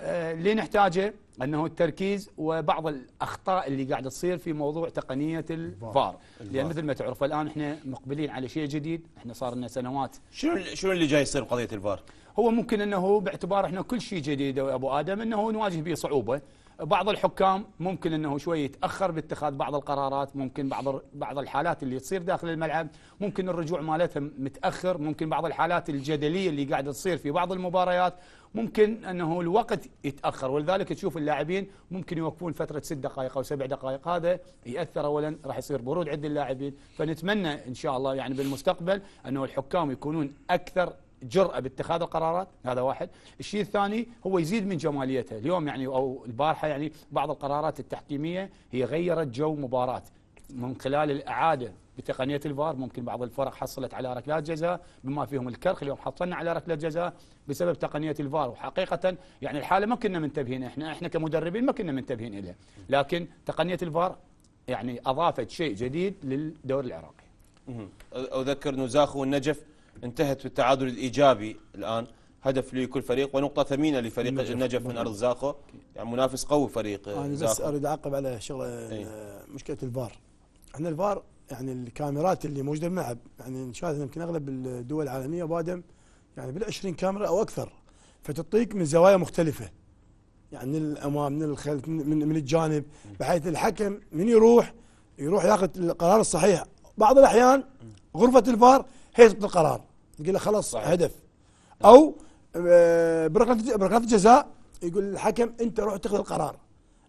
آه، اللي نحتاجه انه التركيز وبعض الاخطاء اللي قاعد تصير في موضوع تقنيه الفار لان مثل ما تعرف الان احنا مقبلين على شيء جديد احنا صار لنا سنوات شنو شنو اللي جاي يصير بقضيه الفار هو ممكن انه باعتبار احنا كل شيء جديد يا ابو ادم انه نواجه به صعوبه بعض الحكام ممكن انه شوي يتاخر باتخاذ بعض القرارات ممكن بعض بعض الحالات اللي تصير داخل الملعب ممكن الرجوع مالتها متاخر ممكن بعض الحالات الجدليه اللي قاعده تصير في بعض المباريات ممكن انه الوقت يتاخر ولذلك تشوف اللاعبين ممكن يوقفون فتره ست دقائق او سبع دقائق هذا ياثر اولا راح يصير برود عند اللاعبين فنتمنى ان شاء الله يعني بالمستقبل انه الحكام يكونون اكثر جرأة باتخاذ القرارات هذا واحد الشيء الثاني هو يزيد من جماليتها اليوم يعني أو البارحة يعني بعض القرارات التحكيمية هي غيرت جو مباراة من خلال الإعادة بتقنية الفار ممكن بعض الفرق حصلت على ركلات جزاء بما فيهم الكرخ اليوم حصلنا على ركلة جزاء بسبب تقنية الفار وحقيقة يعني الحالة ما كنا منتبهين احنا احنا كمدربين ما كنا منتبهين إليها لكن تقنية الفار يعني أضافت شيء جديد للدوري العراقي أذكر نزاخ والنجف انتهت بالتعادل الإيجابي الآن هدف لكل فريق ونقطة ثمينة لفريق النجف, النجف من أرض زاخو يعني منافس قوي فريق أنا زاخو. بس أريد أعقب على شغلة ايه؟ مشكلة الفار احنا الفار يعني الكاميرات اللي موجودة بالملعب يعني نشاهد يمكن أغلب الدول العالمية بادم يعني بال20 كاميرا أو أكثر فتعطيك من زوايا مختلفة يعني من الأمام من الخلف من, من الجانب بحيث الحكم من يروح يروح ياخذ القرار الصحيح بعض الأحيان غرفة الفار هي تطلق القرار يقول له خلاص هدف نعم. او آه، بركلات جزاء يقول الحكم انت روح تاخذ القرار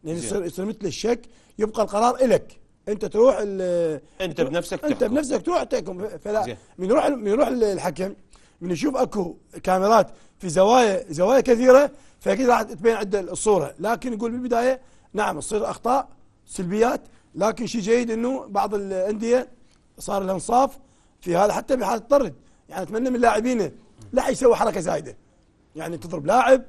لان يصير مثل الشك يبقى القرار الك انت تروح انت بنفسك تحكم. انت بنفسك تروح تحكم فلا من يروح من يروح للحكم من يشوف اكو كاميرات في زوايا زوايا كثيره فاكيد راح تبين عنده الصوره لكن يقول بالبدايه نعم تصير اخطاء سلبيات لكن شيء جيد انه بعض الانديه صار الانصاف في هذا حتى بحاله الطرد يعني اتمنى من لاعبينه لا يسوي حركه زايده يعني تضرب لاعب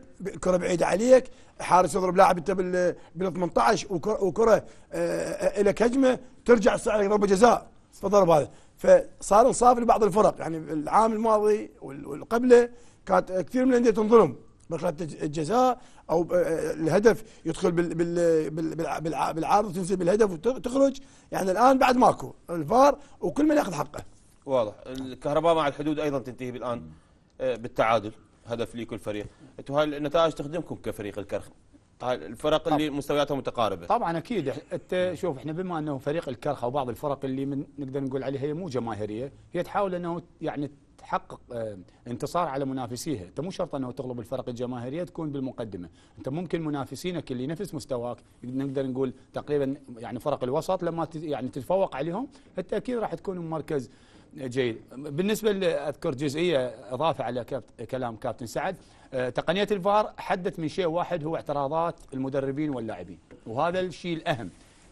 كره بعيده عليك حارس يضرب لاعب انت بال 18 وكره, وكرة آه، آه، لك هجمه ترجع ضربه جزاء فضرب هذا فصار انصاف لبعض الفرق يعني العام الماضي والقبله كانت كثير من الانديه تنظلم مرحله الجزاء او آه، الهدف يدخل بالعارض تنزل بالهدف وتخرج يعني الان بعد ماكو الفار وكل من ياخذ حقه واضح الكهرباء مع الحدود ايضا تنتهي الان آه، بالتعادل هدف لكل فريق انتم هاي النتائج تخدمكم كفريق الكرخ الفرق اللي مستوياتها متقاربه طبعا اكيد انت شوف احنا بما انه فريق الكرخه وبعض الفرق اللي من نقدر نقول عليها هي مو جماهيريه هي تحاول انه يعني تحقق آه، انتصار على منافسيها انت مو شرط انه تغلب الفرق الجماهيريه تكون بالمقدمه انت ممكن منافسينك اللي نفس مستواك نقدر نقول تقريبا يعني فرق الوسط لما يعني تتفوق عليهم انت اكيد راح تكون بمركز جيد بالنسبة لأذكر جزئية إضافة على كلام كابتن سعد آه، تقنية الفار حدت من شيء واحد هو اعتراضات المدربين واللاعبين وهذا الشيء الأهم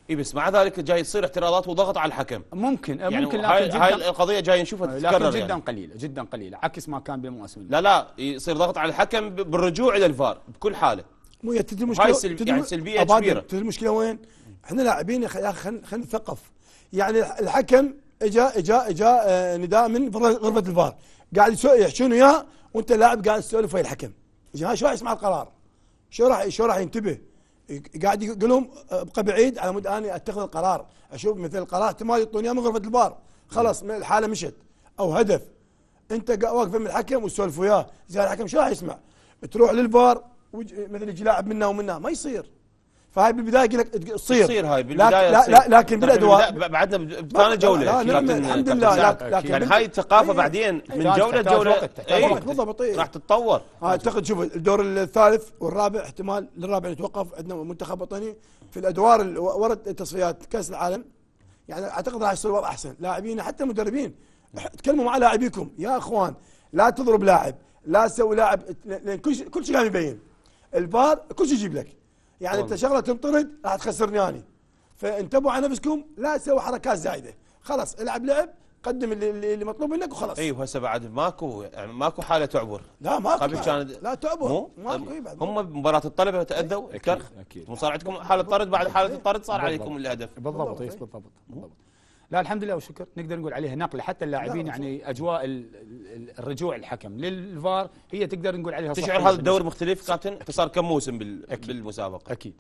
اي بس مع ذلك جاي تصير اعتراضات وضغط على الحكم ممكن آه، يعني ممكن هاي, جداً هاي القضيه جاي نشوفها آه، تتكرر لكن جدا يعني. قليله جدا قليله عكس ما كان بالمواسم لا لا يصير ضغط على الحكم بالرجوع الى الفار بكل حاله مو تدري المشكله هاي سلبي يعني سلبيه كبيره تدري المشكله وين؟ احنا لاعبين يا اخي خلينا نثقف يعني الحكم اجا اجا اجا آه، نداء من غرفه الفار قاعد يحشون وياه وانت لاعب قاعد تسولف ويا الحكم الجماعه شو راح يسمع القرار؟ شو راح شو راح ينتبه؟ قاعد يقول لهم آه، ابقى بعيد على مود اني اتخذ القرار اشوف مثل القرار ما يعطوني من غرفه الفار خلاص الحاله مشت او هدف انت واقف من الحكم وتسولف وياه زين الحكم شو راح يسمع؟ تروح للفار مثل يجي لاعب منا ومنا ما يصير فهاي بالبدايه قلت لك تصير تصير هاي بالبدايه لا, لا, لا لكن بالادوار بعدنا بثاني جوله لا لا الحمد لله لكن يعني هاي الثقافه إيه. بعدين من إيه. جوله لجوله إيه. بالضبط راح تتطور اعتقد شوف الدور الثالث والرابع احتمال للرابع يتوقف عندنا منتخب وطني في الادوار ورد تصفيات كاس العالم يعني اعتقد راح يصير الوضع احسن لاعبين حتى المدربين تكلموا مع لاعبيكم يا اخوان لا تضرب لاعب لا تسوي لاعب لان كل شيء كل شيء قاعد يبين الفار كل شيء يجيب لك يعني انت شغله تنطرد راح تخسرني انا فانتبهوا على نفسكم لا تسوي حركات زايده خلاص العب لعب قدم اللي, اللي مطلوب منك وخلاص اي وهسه بعد ماكو يعني ماكو حاله تعبر لا ماكو قبل كان لا تعبر مو ماكو إيه، هم بمباراه الطلبه تاذوا الكرخ اكيد, أكيد. مصارعتكم عندكم حاله طرد بعد حاله الطرد صار عليكم الهدف بالضبط بالضبط, بالضبط. لا الحمد لله والشكر نقدر نقول عليها نقله حتى اللاعبين يعني اجواء الرجوع الحكم للفار هي تقدر نقول عليها تشعر هذا الدور مختلف كابتن صار كم موسم بالمسابقه اكيد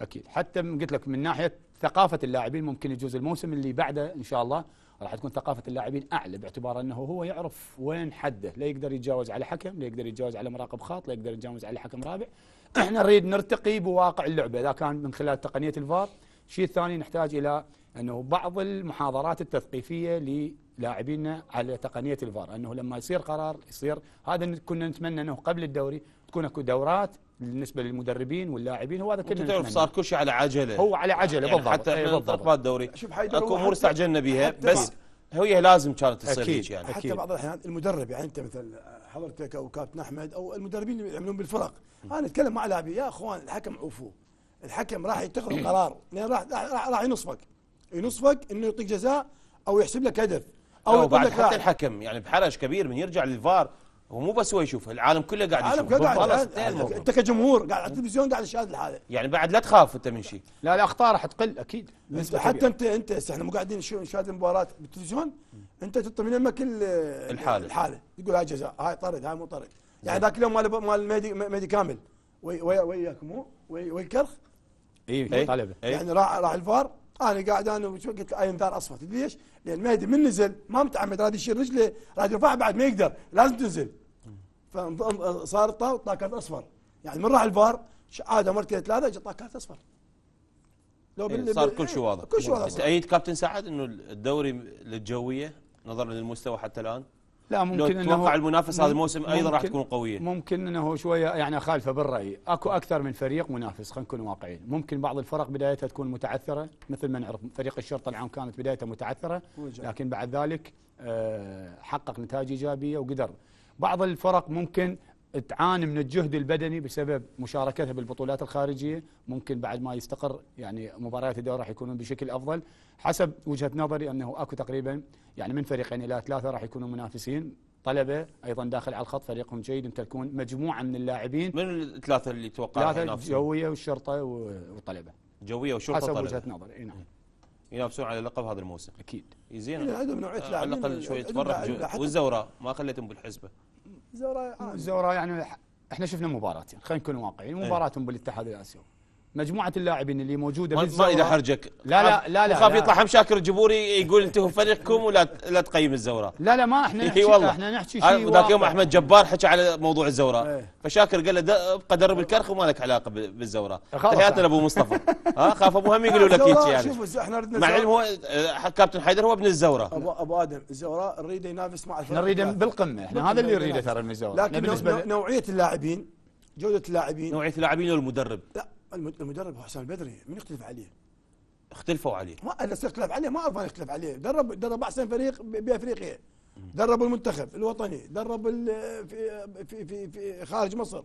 اكيد حتى قلت لك من ناحيه ثقافه اللاعبين ممكن يجوز الموسم اللي بعده ان شاء الله راح تكون ثقافه اللاعبين اعلى باعتبار انه هو يعرف وين حده لا يقدر يتجاوز على حكم لا يقدر يتجاوز على مراقب خط لا يقدر يتجاوز على حكم رابع احنا نريد نرتقي بواقع اللعبه اذا كان من خلال تقنيه الفار الشيء الثاني نحتاج الى انه بعض المحاضرات التثقيفيه للاعبينا على تقنيه الفار انه لما يصير قرار يصير هذا كنا نتمنى انه قبل الدوري تكون اكو دورات بالنسبه للمدربين واللاعبين هو هذا كنا تعرف صار كل شيء على عجله هو على عجله يعني بالضبط حتى أيه بالضبط الدوري اكو امور استعجلنا بها بس هي لازم كانت تصير هيك يعني حتى بعض الاحيان المدرب يعني انت مثل حضرتك او كابتن احمد او المدربين اللي يعملون بالفرق انا اتكلم مع لاعبي يا اخوان الحكم عفو الحكم راح يتخذ قرار لان يعني راح راح, راح ينصفك ينصفك انه يعطيك جزاء او يحسب لك هدف او بعد لك حتى الحكم يعني بحرج كبير من يرجع للفار هو مو بس هو يشوف العالم كله قاعد يشوف قاعد قاعد انت كجمهور قاعد على التلفزيون قاعد تشاهد الحاله يعني بعد لا تخاف انت من شيء لا الاخطاء راح تقل اكيد حتى انت انت احنا مو قاعدين نشاهد المباراه بالتلفزيون انت تطلب من يمك الحاله الحاله تقول هاي جزاء هاي طرد هاي مو طرد يعني إيه. ذاك اليوم مال مال ميدي, ميدي كامل وياك مو ويا الكرخ اي إيه. طالبه إيه. يعني راح راح الفار انا قاعد انا قلت اي انذار اصوت ليش؟ لان مهدي من نزل ما متعمد راد يشيل رجله راد يرفعها بعد ما يقدر لازم تنزل فصار طاقات اصفر يعني من راح الفار عاد مرتين ثلاثه جت طاقات اصفر لو إيه، بال... صار كل شيء إيه، واضح كل شيء واضح تأيد كابتن سعد انه الدوري للجويه نظرا للمستوى حتى الان لا ممكن لو تتوقع المنافسه هذا الموسم ايضا راح تكون قويه ممكن انه شويه يعني خالفه بالراي اكو اكثر من فريق منافس خلينا نكون واقعيين ممكن بعض الفرق بدايتها تكون متعثره مثل ما نعرف فريق الشرطه العام كانت بدايته متعثره لكن بعد ذلك آه، حقق نتائج ايجابيه وقدر بعض الفرق ممكن تعاني من الجهد البدني بسبب مشاركتها بالبطولات الخارجيه ممكن بعد ما يستقر يعني مباريات الدوري راح يكونون بشكل افضل حسب وجهه نظري انه اكو تقريبا يعني من فريقين الى ثلاثه راح يكونوا منافسين طلبه ايضا داخل على الخط فريقهم جيد يمتلكون مجموعه من اللاعبين من الثلاثه اللي توقع ثلاثه جويه والشرطه والطلبه جويه وشرطه حسب طلبة. وجهه نظري اي نعم ينافسون على اللقب هذا الموسم اكيد زين عندهم نوعيه لاعبين على الاقل شويه تفرح والزوراء ما خليتهم بالحسبه زوراء زوراء يعني احنا شفنا مباراتين يعني خلينا نكون واقعيين إيه. مباراه بالاتحاد الاسيوي مجموعه اللاعبين اللي موجوده ما اذا حرجك لا لا لا لا خاف يطلع هم شاكر الجبوري يقول انتم فريقكم ولا لا تقيم الزوره لا لا ما احنا نحكي والله احنا نحكي شيء ذاك يوم احمد جبار حكى على موضوع الزوره ايه فشاكر قال له ابقى درب الكرخ وما لك علاقه بالزوره تحياتنا لابو مصطفى ها خاف ابو هم يقولوا لك هيك يعني شوف احنا ردنا مع العلم هو آه، كابتن حيدر هو ابن الزوره ابو, أبو ادم الزوره نريده ينافس مع الفريق نريده بالقمه احنا هذا اللي نريده ترى من الزوره لكن نوعيه اللاعبين جوده اللاعبين نوعيه اللاعبين والمدرب لا المدرب حسام البدري من يختلف عليه اختلفوا عليه ما اختلف عليه ما اعرف انا اختلف عليه درب درب احسن فريق بافريقيا درب المنتخب الوطني درب في, في في في خارج مصر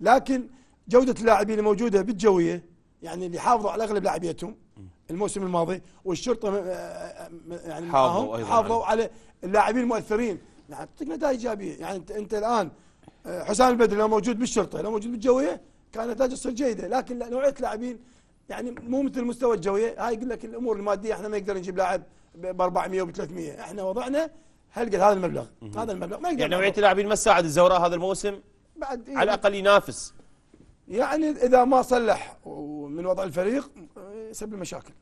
لكن جوده اللاعبين الموجوده بالجويه يعني اللي حافظوا على اغلب لاعبيتهم الموسم الماضي والشرطه آه، آه، يعني حافظوا حافظوا على اللاعبين المؤثرين يعني تعطيك نتائج ايجابيه يعني انت, انت الان آه، حسام البدري لو موجود بالشرطه لو موجود بالجويه كانت لا تصير جيده لكن نوعيه لاعبين يعني مو مثل مستوى الجويه هاي يقول لك الامور الماديه احنا ما نقدر نجيب لاعب ب 400 وب 300 احنا وضعنا قد هذا المبلغ هذا المبلغ ما يقدر يعني نوعيه اللاعبين ما ساعد الزوراء هذا الموسم بعد إيه؟ على الاقل ينافس يعني اذا ما صلح من وضع الفريق آه، يسبب مشاكل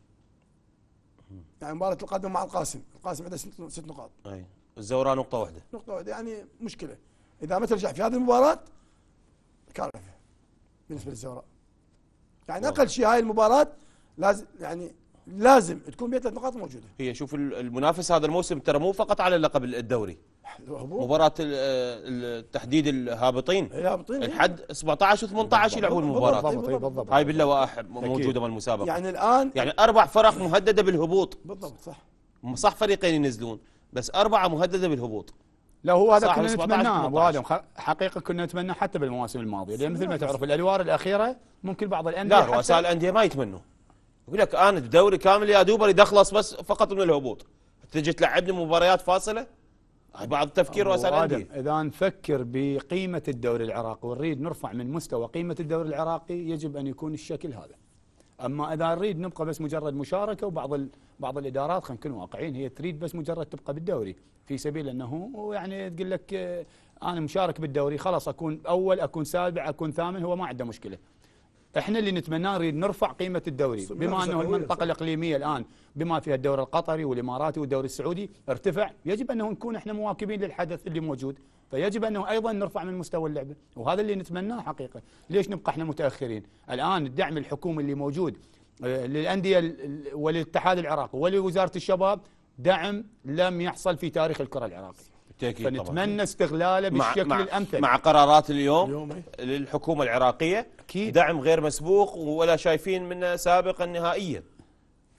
يعني مباراة القادمة مع القاسم، القاسم عنده ست نقاط. اي الزوراء نقطة واحدة. نقطة واحدة يعني مشكلة. إذا ما ترجع في هذه المباراة كارثة. بالنسبه للزوراء يعني اقل شيء هاي المباراه لازم يعني لازم تكون بيها ثلاث نقاط موجوده هي شوف المنافس هذا الموسم ترى مو فقط على اللقب الدوري مباراة التحديد الهابطين الهابطين الحد 17 و18 يلعبون المباراة بالضبط هاي باللوائح موجودة من المسابقة يعني الآن يعني أربع فرق مهددة بالهبوط بالضبط صح صح فريقين ينزلون بس أربعة مهددة بالهبوط لا هو هذا كنا نتمناه حقيقه كنا نتمناه حتى بالمواسم الماضيه لان مثل ما تعرف الادوار الاخيره ممكن بعض الانديه لا رؤساء الانديه ما يتمنوا يقول لك انا الدوري كامل يا دوب اريد اخلص بس فقط من الهبوط تجي تلعبني مباريات فاصله بعض التفكير رؤساء الانديه اذا نفكر بقيمه الدوري العراقي ونريد نرفع من مستوى قيمه الدوري العراقي يجب ان يكون الشكل هذا اما اذا نريد نبقى بس مجرد مشاركه وبعض ال... بعض الادارات خلينا نكون واقعيين هي تريد بس مجرد تبقى بالدوري في سبيل انه يعني تقول لك آه، انا مشارك بالدوري خلاص اكون اول اكون سابع اكون ثامن هو ما عنده مشكله احنا اللي نتمناه نريد نرفع قيمه الدوري بما انه المنطقه الاقليميه الان بما فيها الدوري القطري والاماراتي والدوري السعودي ارتفع يجب انه نكون احنا مواكبين للحدث اللي موجود فيجب أنه أيضا نرفع من مستوى اللعبة وهذا اللي نتمناه حقيقة ليش نبقى احنا متأخرين الآن الدعم الحكومي اللي موجود آه، للأندية وللاتحاد العراقي ولوزارة الشباب دعم لم يحصل في تاريخ الكرة العراقيه بالتأكيد فنتمنى طبعا. استغلاله بالشكل مع الأمثل مع قرارات اليوم, اليوم إيه؟ للحكومة العراقية أكيد. دعم غير مسبوق ولا شايفين منه سابقا نهائيا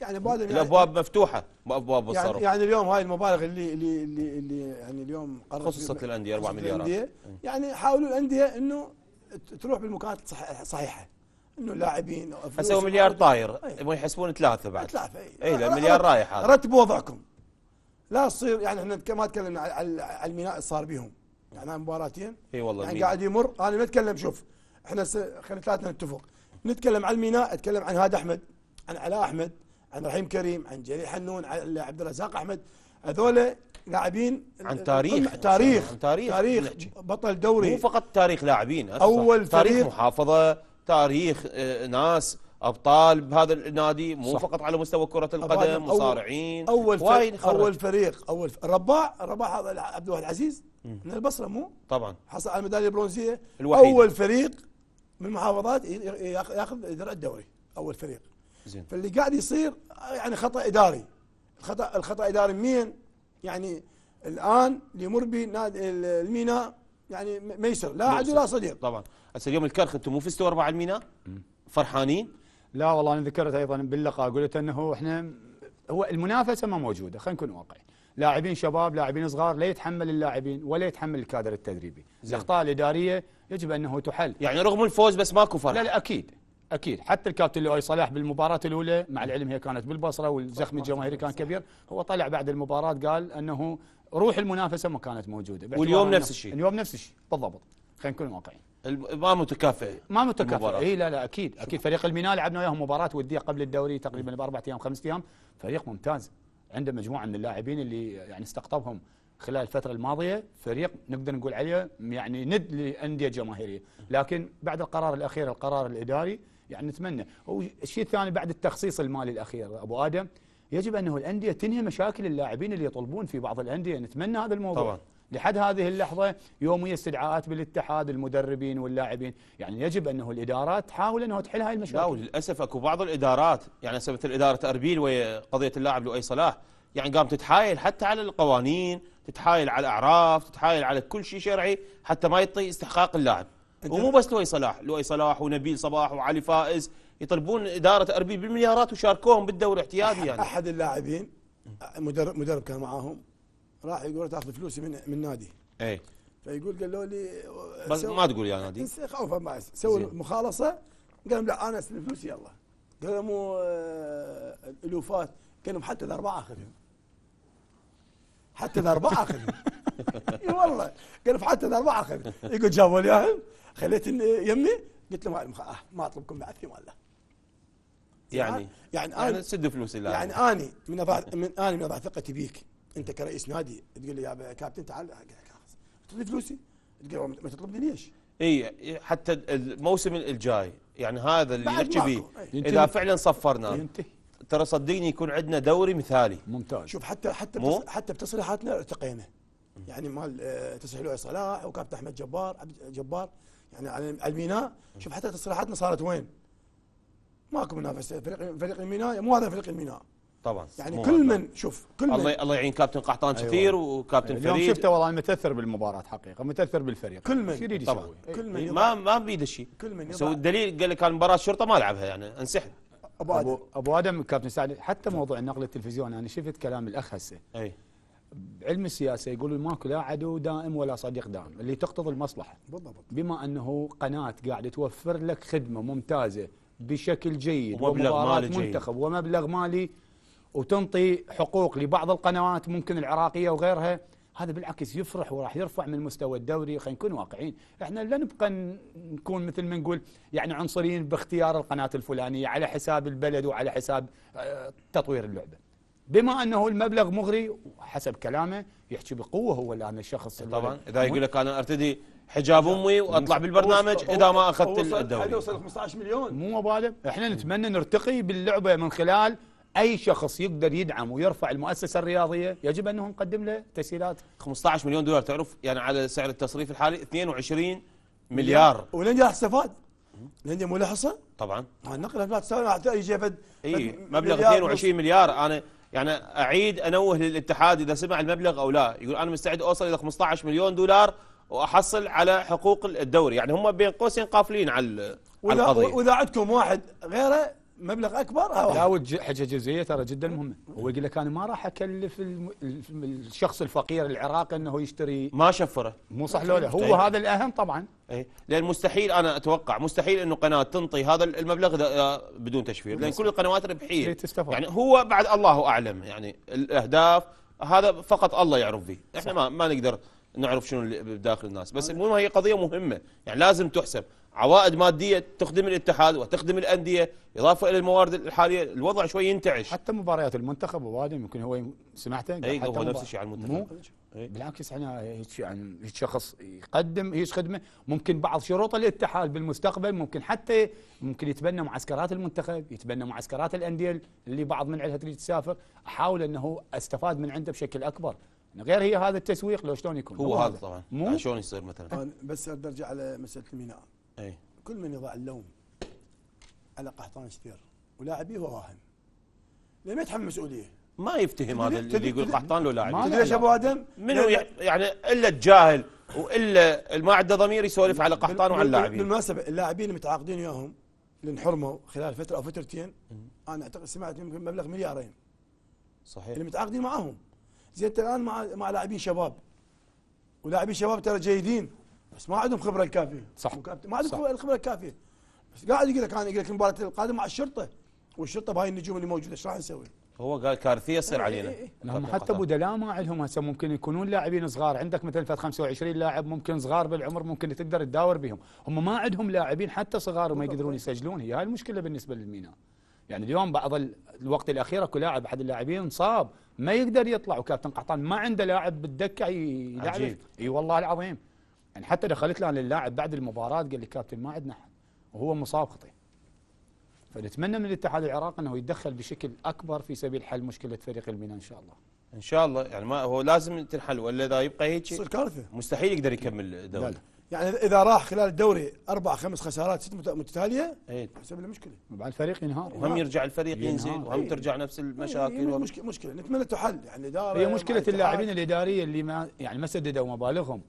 يعني بعد الابواب يعني مفتوحه ابواب الصرف يعني, يعني اليوم هاي المبالغ اللي اللي اللي, اللي يعني اليوم خصصت للانديه 4 مليارات يعني حاولوا الانديه انه تروح بالمكانات الصحيحه انه لاعبين هسه مليار طاير يبغون إيه. يحسبون ثلاثه بعد ثلاثه اي إيه، لا مليار رايح هذا رتبوا وضعكم لا تصير يعني احنا ما تكلمنا على الميناء اللي صار بهم يعني مباراتين اي والله يعني قاعد يمر انا ما اتكلم شوف احنا خلينا ثلاثه نتفق نتكلم عن الميناء اتكلم عن هذا احمد عن علاء احمد عن رحيم كريم عن جليل حنون عن عبد الرزاق احمد هذول لاعبين عن تاريخ تاريخ عن تاريخ تاريخ بطل دوري مو فقط تاريخ لاعبين اول تاريخ محافظه تاريخ آه، ناس ابطال بهذا النادي مو صح. فقط على مستوى كره القدم مصارعين اول فريق اول فريق اول رباع رباع هذا عبد الواحد العزيز من البصره مو طبعا حصل على الميداليه البرونزيه الوحيد. اول فريق من المحافظات ياخذ درع الدوري اول فريق زين. فاللي قاعد يصير يعني خطا اداري الخطا الخطا اداري مين يعني الان اللي يمر الميناء يعني ميسر لا عدو لا صديق طبعا هسه اليوم الكرخ انتم مو فزتوا اربعه الميناء فرحانين؟ لا والله انا ذكرت ايضا باللقاء قلت انه احنا هو المنافسه ما موجوده خلينا نكون واقعيين لاعبين شباب لاعبين صغار لا يتحمل اللاعبين ولا يتحمل الكادر التدريبي الاخطاء الاداريه يجب انه تحل يعني رغم الفوز بس ماكو فرح لا لا اكيد اكيد حتى الكابتن لؤي صلاح بالمباراه الاولى مع العلم هي كانت بالبصره والزخم الجماهيري كان كبير هو طلع بعد المباراه قال انه روح المنافسه ما كانت موجوده واليوم نفس الشيء اليوم نفس الشيء بالضبط خلينا نكون واقعيين ما متكافئ ما متكافئ اي لا لا اكيد اكيد فريق الميناء لعبنا وياهم مباراه وديه قبل الدوري تقريبا باربع ايام خمس ايام فريق ممتاز عنده مجموعه من اللاعبين اللي يعني استقطبهم خلال الفتره الماضيه فريق نقدر نقول عليه يعني ند لانديه جماهيريه لكن بعد القرار الاخير القرار الاداري يعني نتمنى والشيء الثاني بعد التخصيص المالي الاخير ابو ادم يجب انه الانديه تنهي مشاكل اللاعبين اللي يطلبون في بعض الانديه نتمنى هذا الموضوع طبعا. لحد هذه اللحظة يومية استدعاءات بالاتحاد المدربين واللاعبين يعني يجب أنه الإدارات تحاول أنه تحل هاي المشاكل لا وللأسف أكو بعض الإدارات يعني سبت الإدارة أربيل وقضية اللاعب لؤي صلاح يعني قام تتحايل حتى على القوانين تتحايل على الأعراف تتحايل على كل شيء شرعي حتى ما يعطي استحقاق اللاعب ومو بس لؤي صلاح لؤي صلاح ونبيل صباح وعلي فائز يطلبون اداره اربيل بالمليارات وشاركوهم بالدوري احتياطي يعني احد اللاعبين مدرب مدرب كان معاهم راح يقول تاخذ فلوسي من من نادي اي فيقول قالوا لي بس ما تقول يا نادي خوفا ما سوي مخالصه قال لا انا استلم فلوسي يلا قال مو آه، الوفات قال حتى الأربعة اربعه اخذهم حتى الأربعة اربعه اخذهم اي والله قال حتى الأربعة اربعه اخذهم يقول جابوا لي اياهم خليت يمي قلت له ما, ما آه، اطلبكم بعثي ولا يعني؟ يعني, يعني يعني انا يعني تسد فلوسي لا يعني اني من أضع من اني من اضع ثقتي بيك انت كرئيس نادي تقول لي يا كابتن تعال تطلب فلوسي تقول ما تطلبني ليش؟ اي حتى الموسم الجاي يعني هذا اللي نحكي فيه اذا فعلا صفرنا ينتهي ترى صدقني يكون عندنا دوري مثالي ممتاز شوف حتى حتى حتى بتصريحاتنا ارتقينا يعني مال آه، تسهيل صلاح وكابتن احمد جبار جبار يعني على الميناء شوف حتى تصريحاتنا صارت وين ماكو منافسه فريق فريق الميناء مو هذا فريق الميناء طبعا يعني كل من شوف كل من الله الله يعين كابتن قحطان أيوة. كثير وكابتن أيوة. فريد اليوم شفته والله متاثر بالمباراه حقيقه متاثر بالفريق كل من شو يريد يسوي كل من إيه، يضع. ما ما بيده شيء كل من يسوي الدليل قال لك انا مباراه الشرطه ما العبها يعني انسحب ابو ادم ابو ادم كابتن سعد حتى موضوع النقل التلفزيوني انا شفت كلام الاخ هسه اي علم السياسه يقول ماكو لا عدو دائم ولا صديق دائم اللي تقتضي المصلحه بالضبط بما انه قناه قاعده توفر لك خدمه ممتازه بشكل جيد ومبلغ مالي منتخب جيد. ومبلغ مالي وتنطي حقوق لبعض القنوات ممكن العراقيه وغيرها هذا بالعكس يفرح وراح يرفع من مستوى الدوري خلينا نكون واقعيين احنا لا نبقى نكون مثل ما نقول يعني عنصريين باختيار القناه الفلانيه على حساب البلد وعلى حساب آه، تطوير اللعبه بما انه المبلغ مغري حسب كلامه يحكي بقوه هو الان الشخص طبعا اذا يقول لك انا ارتدي حجاب امي واطلع بالبرنامج اذا ما اخذت الدوري هذا وصل 15 مليون مو مبالغ احنا نتمنى نرتقي باللعبه من خلال اي شخص يقدر يدعم ويرفع المؤسسه الرياضيه يجب انه نقدم له تسهيلات 15 مليون دولار تعرف يعني على سعر التصريف الحالي 22 مليار ولندن راح استفاد لندن مو لحصه حصه طبعا النقل لا تسوي اي مبلغ 22 مليار انا يعني أعيد أنوه للاتحاد إذا سمع المبلغ أو لا يقول أنا مستعد أوصل إلى 15 مليون دولار وأحصل على حقوق الدوري يعني هم بين قوسين قافلين على, القضية وإذا عندكم واحد غيره مبلغ اكبر أو لا آه. حجه جزئيه ترى جدا مهمه هو يقول لك انا ما راح اكلف الشخص الفقير العراقي انه يشتري ما شفره مو صح لولا هو طيب. هذا الاهم طبعا اي لان مستحيل انا اتوقع مستحيل انه قناه تنطي هذا المبلغ بدون تشفير لان كل القنوات ربحيه إيه، يعني هو بعد الله اعلم يعني الاهداف هذا فقط الله يعرف فيه احنا ما ما نقدر نعرف شنو اللي بداخل الناس بس المهم هي قضيه مهمه يعني لازم تحسب عوائد ماديه تخدم الاتحاد وتخدم الانديه اضافه الى الموارد الحاليه الوضع شوي ينتعش حتى مباريات المنتخب وادم يمكن هو سمعته اي هو نفس الشيء على المنتخب مو إيه. بالعكس يعني يعني شخص يقدم هيك خدمه ممكن بعض شروط الاتحاد بالمستقبل ممكن حتى ممكن يتبنى معسكرات المنتخب يتبنى معسكرات الانديه اللي بعض من عندها تريد تسافر احاول انه استفاد من عنده بشكل اكبر غير هي هذا التسويق لو شلون يكون هو, هو هذا طبعا مو يعني شلون يصير مثلا بس ارجع على مساله الميناء أي. كل من يضع اللوم على قحطان شتير ولاعبيه هو واهم لما يتحمل مسؤوليه ما يفتهم هذا اللي يقول قحطان له لاعب تدري ليش ابو ادم؟ منو يعني الا الجاهل والا اللي ما عنده ضمير يسولف على قحطان وعلى اللاعبين بالمناسبه اللاعبين اللي متعاقدين وياهم اللي انحرموا خلال فتره او فترتين انا اعتقد سمعت يمكن مبلغ مليارين صحيح اللي متعاقدين معاهم زين انت الان مع مع لاعبين شباب ولاعبين شباب ترى جيدين بس ما عندهم خبره الكافيه صح ما عندهم الخبره الكافيه بس قاعد يقول لك انا يقول لك المباراه القادمه مع الشرطه والشرطه بهاي النجوم اللي موجوده ايش راح نسوي؟ هو قال كارثيه تصير إيه، علينا إيه إيه إيه. هم حتى بدلاء ما عندهم هسه ممكن يكونون لاعبين صغار عندك مثلا فات 25 لاعب ممكن صغار بالعمر ممكن تقدر تداور بهم هم ما عندهم لاعبين حتى صغار وما يقدرون يسجلون هي هاي المشكله بالنسبه للميناء يعني اليوم بعض الوقت الاخير اكو لاعب احد اللاعبين صاب ما يقدر يطلع وكابتن قحطان ما عنده لاعب بالدكه يلعب اي والله العظيم يعني حتى دخلت لي للاعب بعد المباراه قال لي كابتن ما عندنا حل وهو مصاب خطير فنتمنى من الاتحاد العراقي انه يتدخل بشكل اكبر في سبيل حل مشكله فريق الميناء ان شاء الله ان شاء الله يعني ما هو لازم تنحل ولا اذا يبقى هيك تصير كارثه مستحيل يقدر يكمل لا. يعني اذا راح خلال الدوري اربع خمس خسارات ست متتاليه تحسب إيه. له مشكله بعد الفريق ينهار وهم يرجع الفريق ينزل وهم إيه. ترجع نفس إيه، المشاكل مشكله مشكله نتمنى تحل يعني الاداره هي مشكله اللاعبين الاداريه اللي ما يعني ما سددوا مبالغهم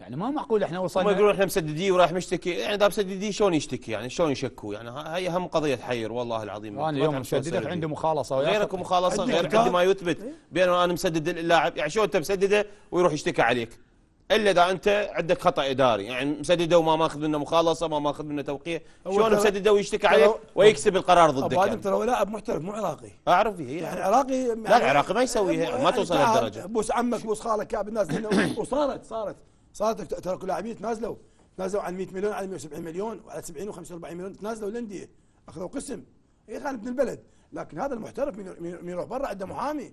يعني ما معقول احنا وصلنا هم يقولون احنا مسددين وراح مشتكي يعني اذا مسددين شلون يشتكي يعني شلون يشكوا يعني هاي اهم قضيه حير والله العظيم انا اليوم مسددك عندي مخالصه غيرك مخالصه غيرك عندي ما يثبت بين انا مسدد اللاعب يعني شلون انت مسدده ويروح يشتكي عليك الا اذا انت عندك خطا اداري يعني مسدده وما ماخذ منه مخالصه ما ماخذ منه توقيع شلون مسدده ويشتكي عليك ويكسب القرار ضدك ابو يعني؟ ترى لاعب محترف مو عراقي اعرف فيه يعني عراقي لا العراقي ما يسويها ما توصل لهالدرجه بوس عمك بوس خالك كعب الناس وصارت صارت صارت ترى كل لاعبين تنازلوا تنازلوا عن 100 مليون على 170 مليون وعلى 70 و45 مليون تنازلوا الانديه اخذوا قسم اي كان ابن البلد لكن هذا المحترف من يروح برا عنده محامي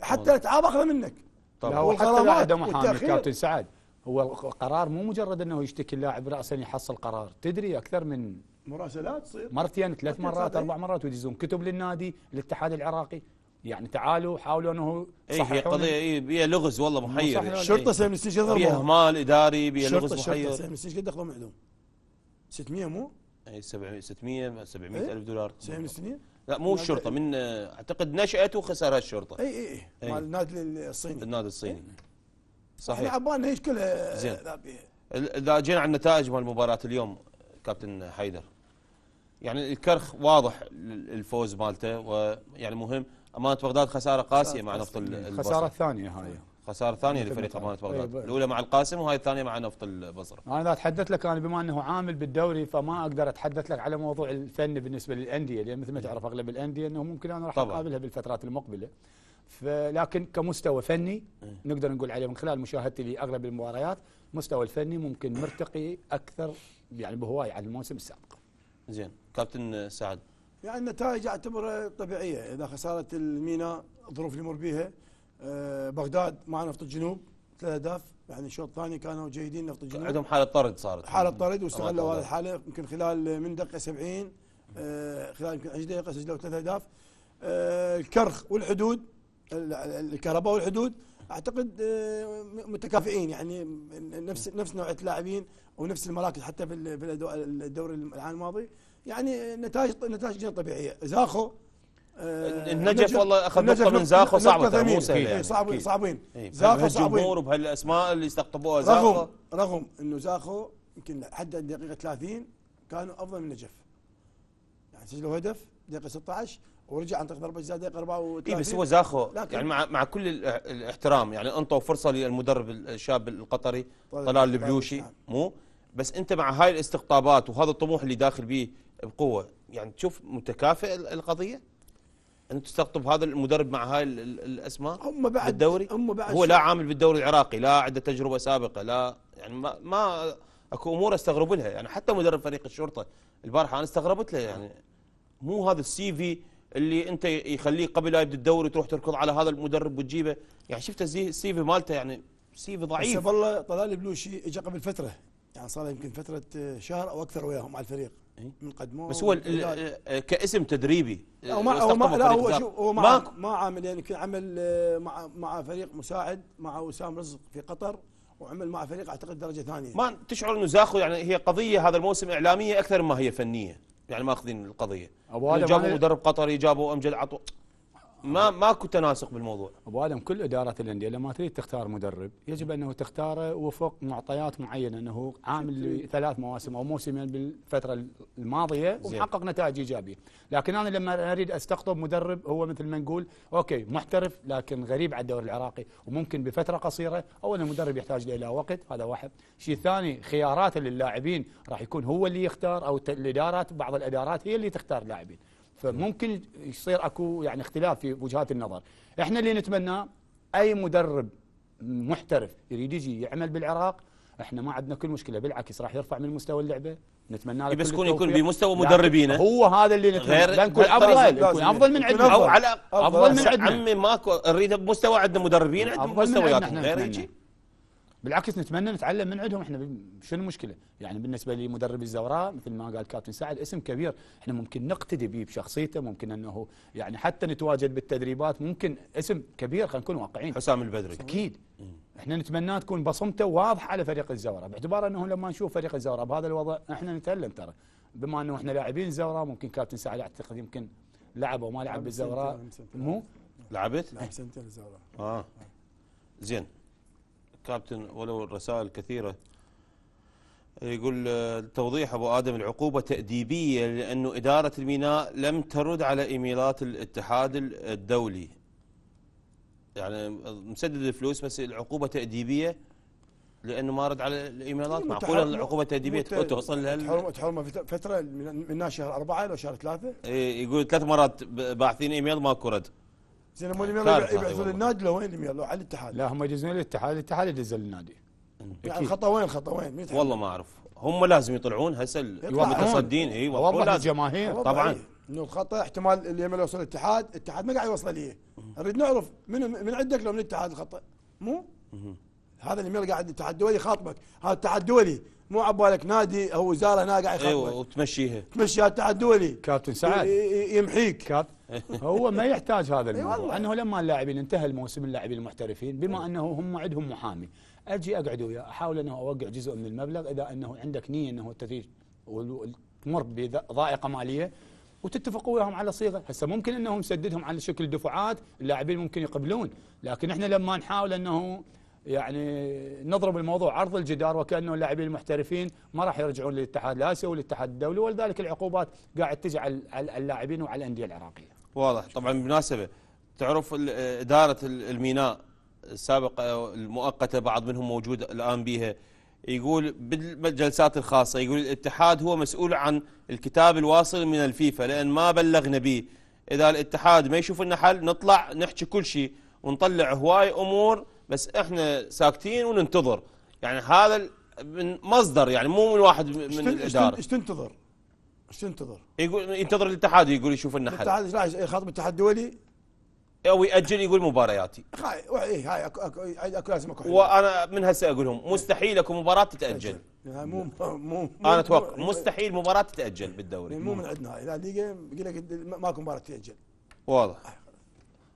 حتى الاتعاب اخذه منك طبعا وحتى عنده محامي كابتن سعد هو القرار مو مجرد انه يشتكي اللاعب راسا يحصل قرار تدري اكثر من مراسلات تصير مرتين ثلاث مرات اربع مرات ويدزون كتب للنادي الاتحاد العراقي يعني تعالوا حاولوا انه صح إيه، هي قضيه إيه بيها لغز والله محير الشرطه إيه. سبب مستشفى ضربوها بيها اهمال اداري بيها لغز محير الشرطه سبب قد دخلوا معدوم 600 مو؟ اي 700 600 700 الف دولار 700 لا مو الشرطه من اعتقد نشات وخسرها الشرطه اي اي اي, إيه. مال النادي الصيني النادي الصيني صحيح صحيح يعني عبالنا هيك كلها زين اذا جينا على النتائج مال مباراه اليوم كابتن حيدر يعني الكرخ واضح الفوز مالته ويعني مهم امانه بغداد خساره قاسيه مع نفط البصره خساره الثانيه هاي خساره ثانيه يعني لفريق امانه طيب. بغداد الاولى مع القاسم وهاي الثانيه مع نفط البصره انا اذا تحدثت لك انا بما انه عامل بالدوري فما اقدر اتحدث لك على موضوع الفن بالنسبه للانديه لان مثل ما نعم. تعرف اغلب الانديه انه ممكن انا راح اقابلها بالفترات المقبله لكن كمستوى فني إيه. نقدر نقول عليه من خلال مشاهدتي لاغلب المباريات مستوى الفني ممكن مرتقي اكثر يعني بهواي عن الموسم السابق زين كابتن سعد يعني النتائج اعتبرها طبيعيه اذا خساره الميناء الظروف اللي مر بيها آه، بغداد مع نفط الجنوب ثلاث اهداف يعني الشوط الثاني كانوا جيدين نفط الجنوب عندهم حاله طرد صارت حاله طرد واستغلوا هذه الحاله يمكن خلال من دقيقه 70 آه، خلال يمكن 10 دقائق سجلوا ثلاث اهداف آه، الكرخ والحدود الكهرباء والحدود اعتقد متكافئين يعني نفس نفس نوعيه اللاعبين ونفس المراكز حتى في الدوري العام الماضي يعني نتائج نتائج جدا طبيعيه زاخو آه النجف والله اخذ نقطه من زاخو صعبه مو سهله إيه، يعني صعبين إيه، صعبين زاخو صعبين الجمهور وبهالاسماء اللي استقطبوها زاخو رغم رغم انه زاخو يمكن حتى الدقيقه 30 كانوا افضل من النجف يعني سجلوا هدف دقيقه 16 ورجع عن طريق ضربه جزاء دقيقه 34 اي بس هو زاخو يعني مع مع كل الاحترام يعني انطوا فرصه للمدرب الشاب القطري طيب، طلال طيب، البلوشي نعم. مو بس انت مع هاي الاستقطابات وهذا الطموح اللي داخل به بقوه يعني تشوف متكافئه القضيه ان تستقطب هذا المدرب مع هاي الاسماء هم بعد بالدوري هم بعد هو لا عامل بالدوري العراقي لا عنده تجربه سابقه لا يعني ما, ما اكو امور استغرب لها يعني حتى مدرب فريق الشرطه البارحه انا استغربت له يعني مو هذا السي في اللي انت يخليه قبل لا يبدا الدوري تروح تركض على هذا المدرب وتجيبه يعني شفت السي في مالته يعني سي في ضعيف بس والله طلال بلوشي اجى قبل فتره يعني صار يمكن فتره آه، شهر او اكثر وياهم على الفريق إيه؟ نقدموه بس هو آه، كاسم تدريبي هو آه، ما هو ما لا هو شوف هو ما ما عامل يعني كان عمل آه، مع مع فريق مساعد مع وسام رزق في قطر وعمل مع فريق اعتقد درجه ثانيه ما تشعر انه زاخو يعني هي قضيه هذا الموسم اعلاميه اكثر ما هي فنيه يعني ماخذين القضيه جابوا مدرب قطري جابوا امجد عطو ما ماكو تناسق بالموضوع ابو ادم كل اداره الانديه لما تريد تختار مدرب يجب انه تختاره وفق معطيات معينه انه عامل ثلاث مواسم او موسمين بالفتره الماضيه ومحقق نتائج ايجابيه، لكن انا لما اريد استقطب مدرب هو مثل ما نقول اوكي محترف لكن غريب على الدوري العراقي وممكن بفتره قصيره اولا المدرب يحتاج الى وقت هذا واحد، شيء ثاني خياراته للاعبين راح يكون هو اللي يختار او الادارات بعض الادارات هي اللي تختار لاعبين، فممكن يصير اكو يعني اختلاف في وجهات النظر احنا اللي نتمناه اي مدرب محترف يريد يجي يعمل بالعراق احنا ما عندنا كل مشكله بالعكس راح يرفع من مستوى اللعبه نتمنى له بس يكون يكون بمستوى مدربينه هو هذا اللي نتمنى غير نكون افضل نكون افضل من عندنا او على افضل, من عندنا عمي ماكو نريده بمستوى عندنا مدربين عندنا مستويات غير يجي بالعكس نتمنى نتعلم من عندهم احنا شنو المشكله؟ يعني بالنسبه لمدرب الزوراء مثل ما قال كابتن سعد اسم كبير احنا ممكن نقتدي به بشخصيته ممكن انه يعني حتى نتواجد بالتدريبات ممكن اسم كبير خلينا نكون واقعيين حسام البدري اكيد احنا نتمناه تكون بصمته واضحه على فريق الزوراء باعتبار انه لما نشوف فريق الزوراء بهذا الوضع احنا نتالم ترى بما انه احنا لاعبين الزوراء ممكن كابتن سعد اعتقد يمكن لعب او ما لعب بالزوراء مو لعبت؟ لعب سنتين الزوراء آه. اه زين كابتن ولو الرسائل كثيرة يقول توضيح أبو آدم العقوبة تأديبية لأنه إدارة الميناء لم ترد على إيميلات الاتحاد الدولي يعني مسدد الفلوس بس العقوبة تأديبية لأنه ما رد على الإيميلات معقولة العقوبة التأديبية توصل لها تحرمه فترة من شهر أربعة إلى شهر ثلاثة إيه، يقول ثلاث مرات باعثين إيميل ماكو رد زين هم اللي يبعثون للنادي لو وين لو على الاتحاد لا هم يدزون للاتحاد الاتحاد يدز للنادي يعني خطا وين خطا وين والله ما اعرف هم لازم يطلعون هسه المتصدين اي والله الجماهير طبعا انه الخطا احتمال اليمن يوصل الاتحاد الاتحاد ما قاعد يوصل ليه نريد نعرف من من عندك لو من الاتحاد الخطا مو هذا اللي قاعد الاتحاد الدولي خاطبك هذا الاتحاد الدولي مو عبالك نادي او وزاره هنا قاعد ايوه وتمشيها تمشيها الاتحاد الدولي كابتن سعد يمحيك هو ما يحتاج هذا الموضوع انه لما اللاعبين انتهى الموسم اللاعبين المحترفين بما انه هم عندهم محامي اجي اقعد وياه احاول انه اوقع جزء من المبلغ اذا انه عندك نيه انه تثير تمر بضائقه ماليه وتتفقوا وياهم على صيغه، هسه ممكن انهم سددهم على شكل دفعات، اللاعبين ممكن يقبلون، لكن احنا لما نحاول انه يعني نضرب الموضوع عرض الجدار وكانه اللاعبين المحترفين ما راح يرجعون للاتحاد الاسيوي والاتحاد الدولي ولذلك العقوبات قاعد تجي على اللاعبين وعلى الانديه العراقيه. واضح طبعا بالمناسبه تعرف اداره الميناء السابقه آه، المؤقته بعض منهم موجود الان بها يقول بالجلسات الخاصه يقول الاتحاد هو مسؤول عن الكتاب الواصل من الفيفا لان ما بلغنا به اذا الاتحاد ما يشوف لنا حل نطلع نحكي كل شيء ونطلع هواي امور بس احنا ساكتين وننتظر يعني هذا من مصدر يعني مو من واحد من الاداره ايش تنتظر؟ ايش تنتظر؟ يقول ينتظر الاتحاد يقول يشوف لنا حل الاتحاد يخاطب إيه، الاتحاد الدولي او ياجل يقول مبارياتي هاي هاي اكو اكو اكو لازم اكو وانا من هسه اقول لهم مستحيل اكو مباراه تتاجل يعني مو مو انا اتوقع مستحيل مباراه تتاجل بالدوري يعني مو من عندنا هاي لا ليجا يقول لك ماكو مباراه تتاجل واضح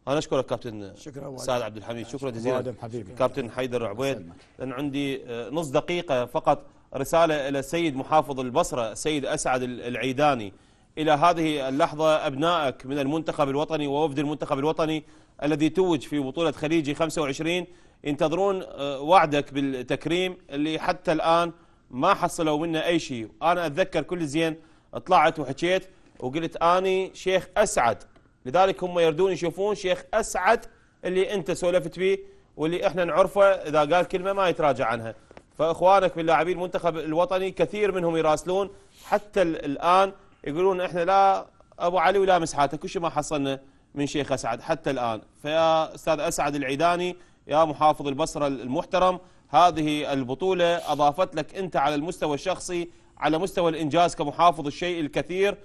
انا اشكرك كابتن سعد عبد الحميد شكرا جزيلا كابتن حيدر عبيد لان عندي آه، نص دقيقه فقط رساله الى السيد محافظ البصره السيد اسعد العيداني الى هذه اللحظه ابنائك من المنتخب الوطني ووفد المنتخب الوطني الذي توج في بطوله خليجي 25 ينتظرون آه، وعدك بالتكريم اللي حتى الان ما حصلوا منا اي شيء انا اتذكر كل زين طلعت وحكيت وقلت اني شيخ اسعد لذلك هم يردون يشوفون شيخ أسعد اللي أنت سولفت به واللي إحنا نعرفه إذا قال كلمة ما يتراجع عنها فإخوانك من لاعبين المنتخب الوطني كثير منهم يراسلون حتى الآن يقولون إحنا لا أبو علي ولا مسحاته كل شيء ما حصلنا من شيخ أسعد حتى الآن فيا أستاذ أسعد العيداني يا محافظ البصرة المحترم هذه البطولة أضافت لك أنت على المستوى الشخصي على مستوى الإنجاز كمحافظ الشيء الكثير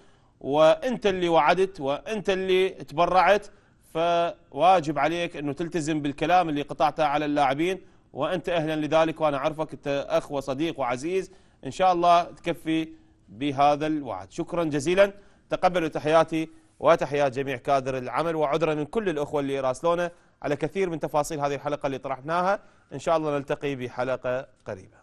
وانت اللي وعدت وانت اللي تبرعت فواجب عليك انه تلتزم بالكلام اللي قطعته على اللاعبين وانت اهلا لذلك وانا اعرفك انت اخ وصديق وعزيز ان شاء الله تكفي بهذا الوعد شكرا جزيلا تقبلوا تحياتي وتحيات جميع كادر العمل وعذرا من كل الاخوه اللي راسلونا على كثير من تفاصيل هذه الحلقه اللي طرحناها ان شاء الله نلتقي بحلقه قريبه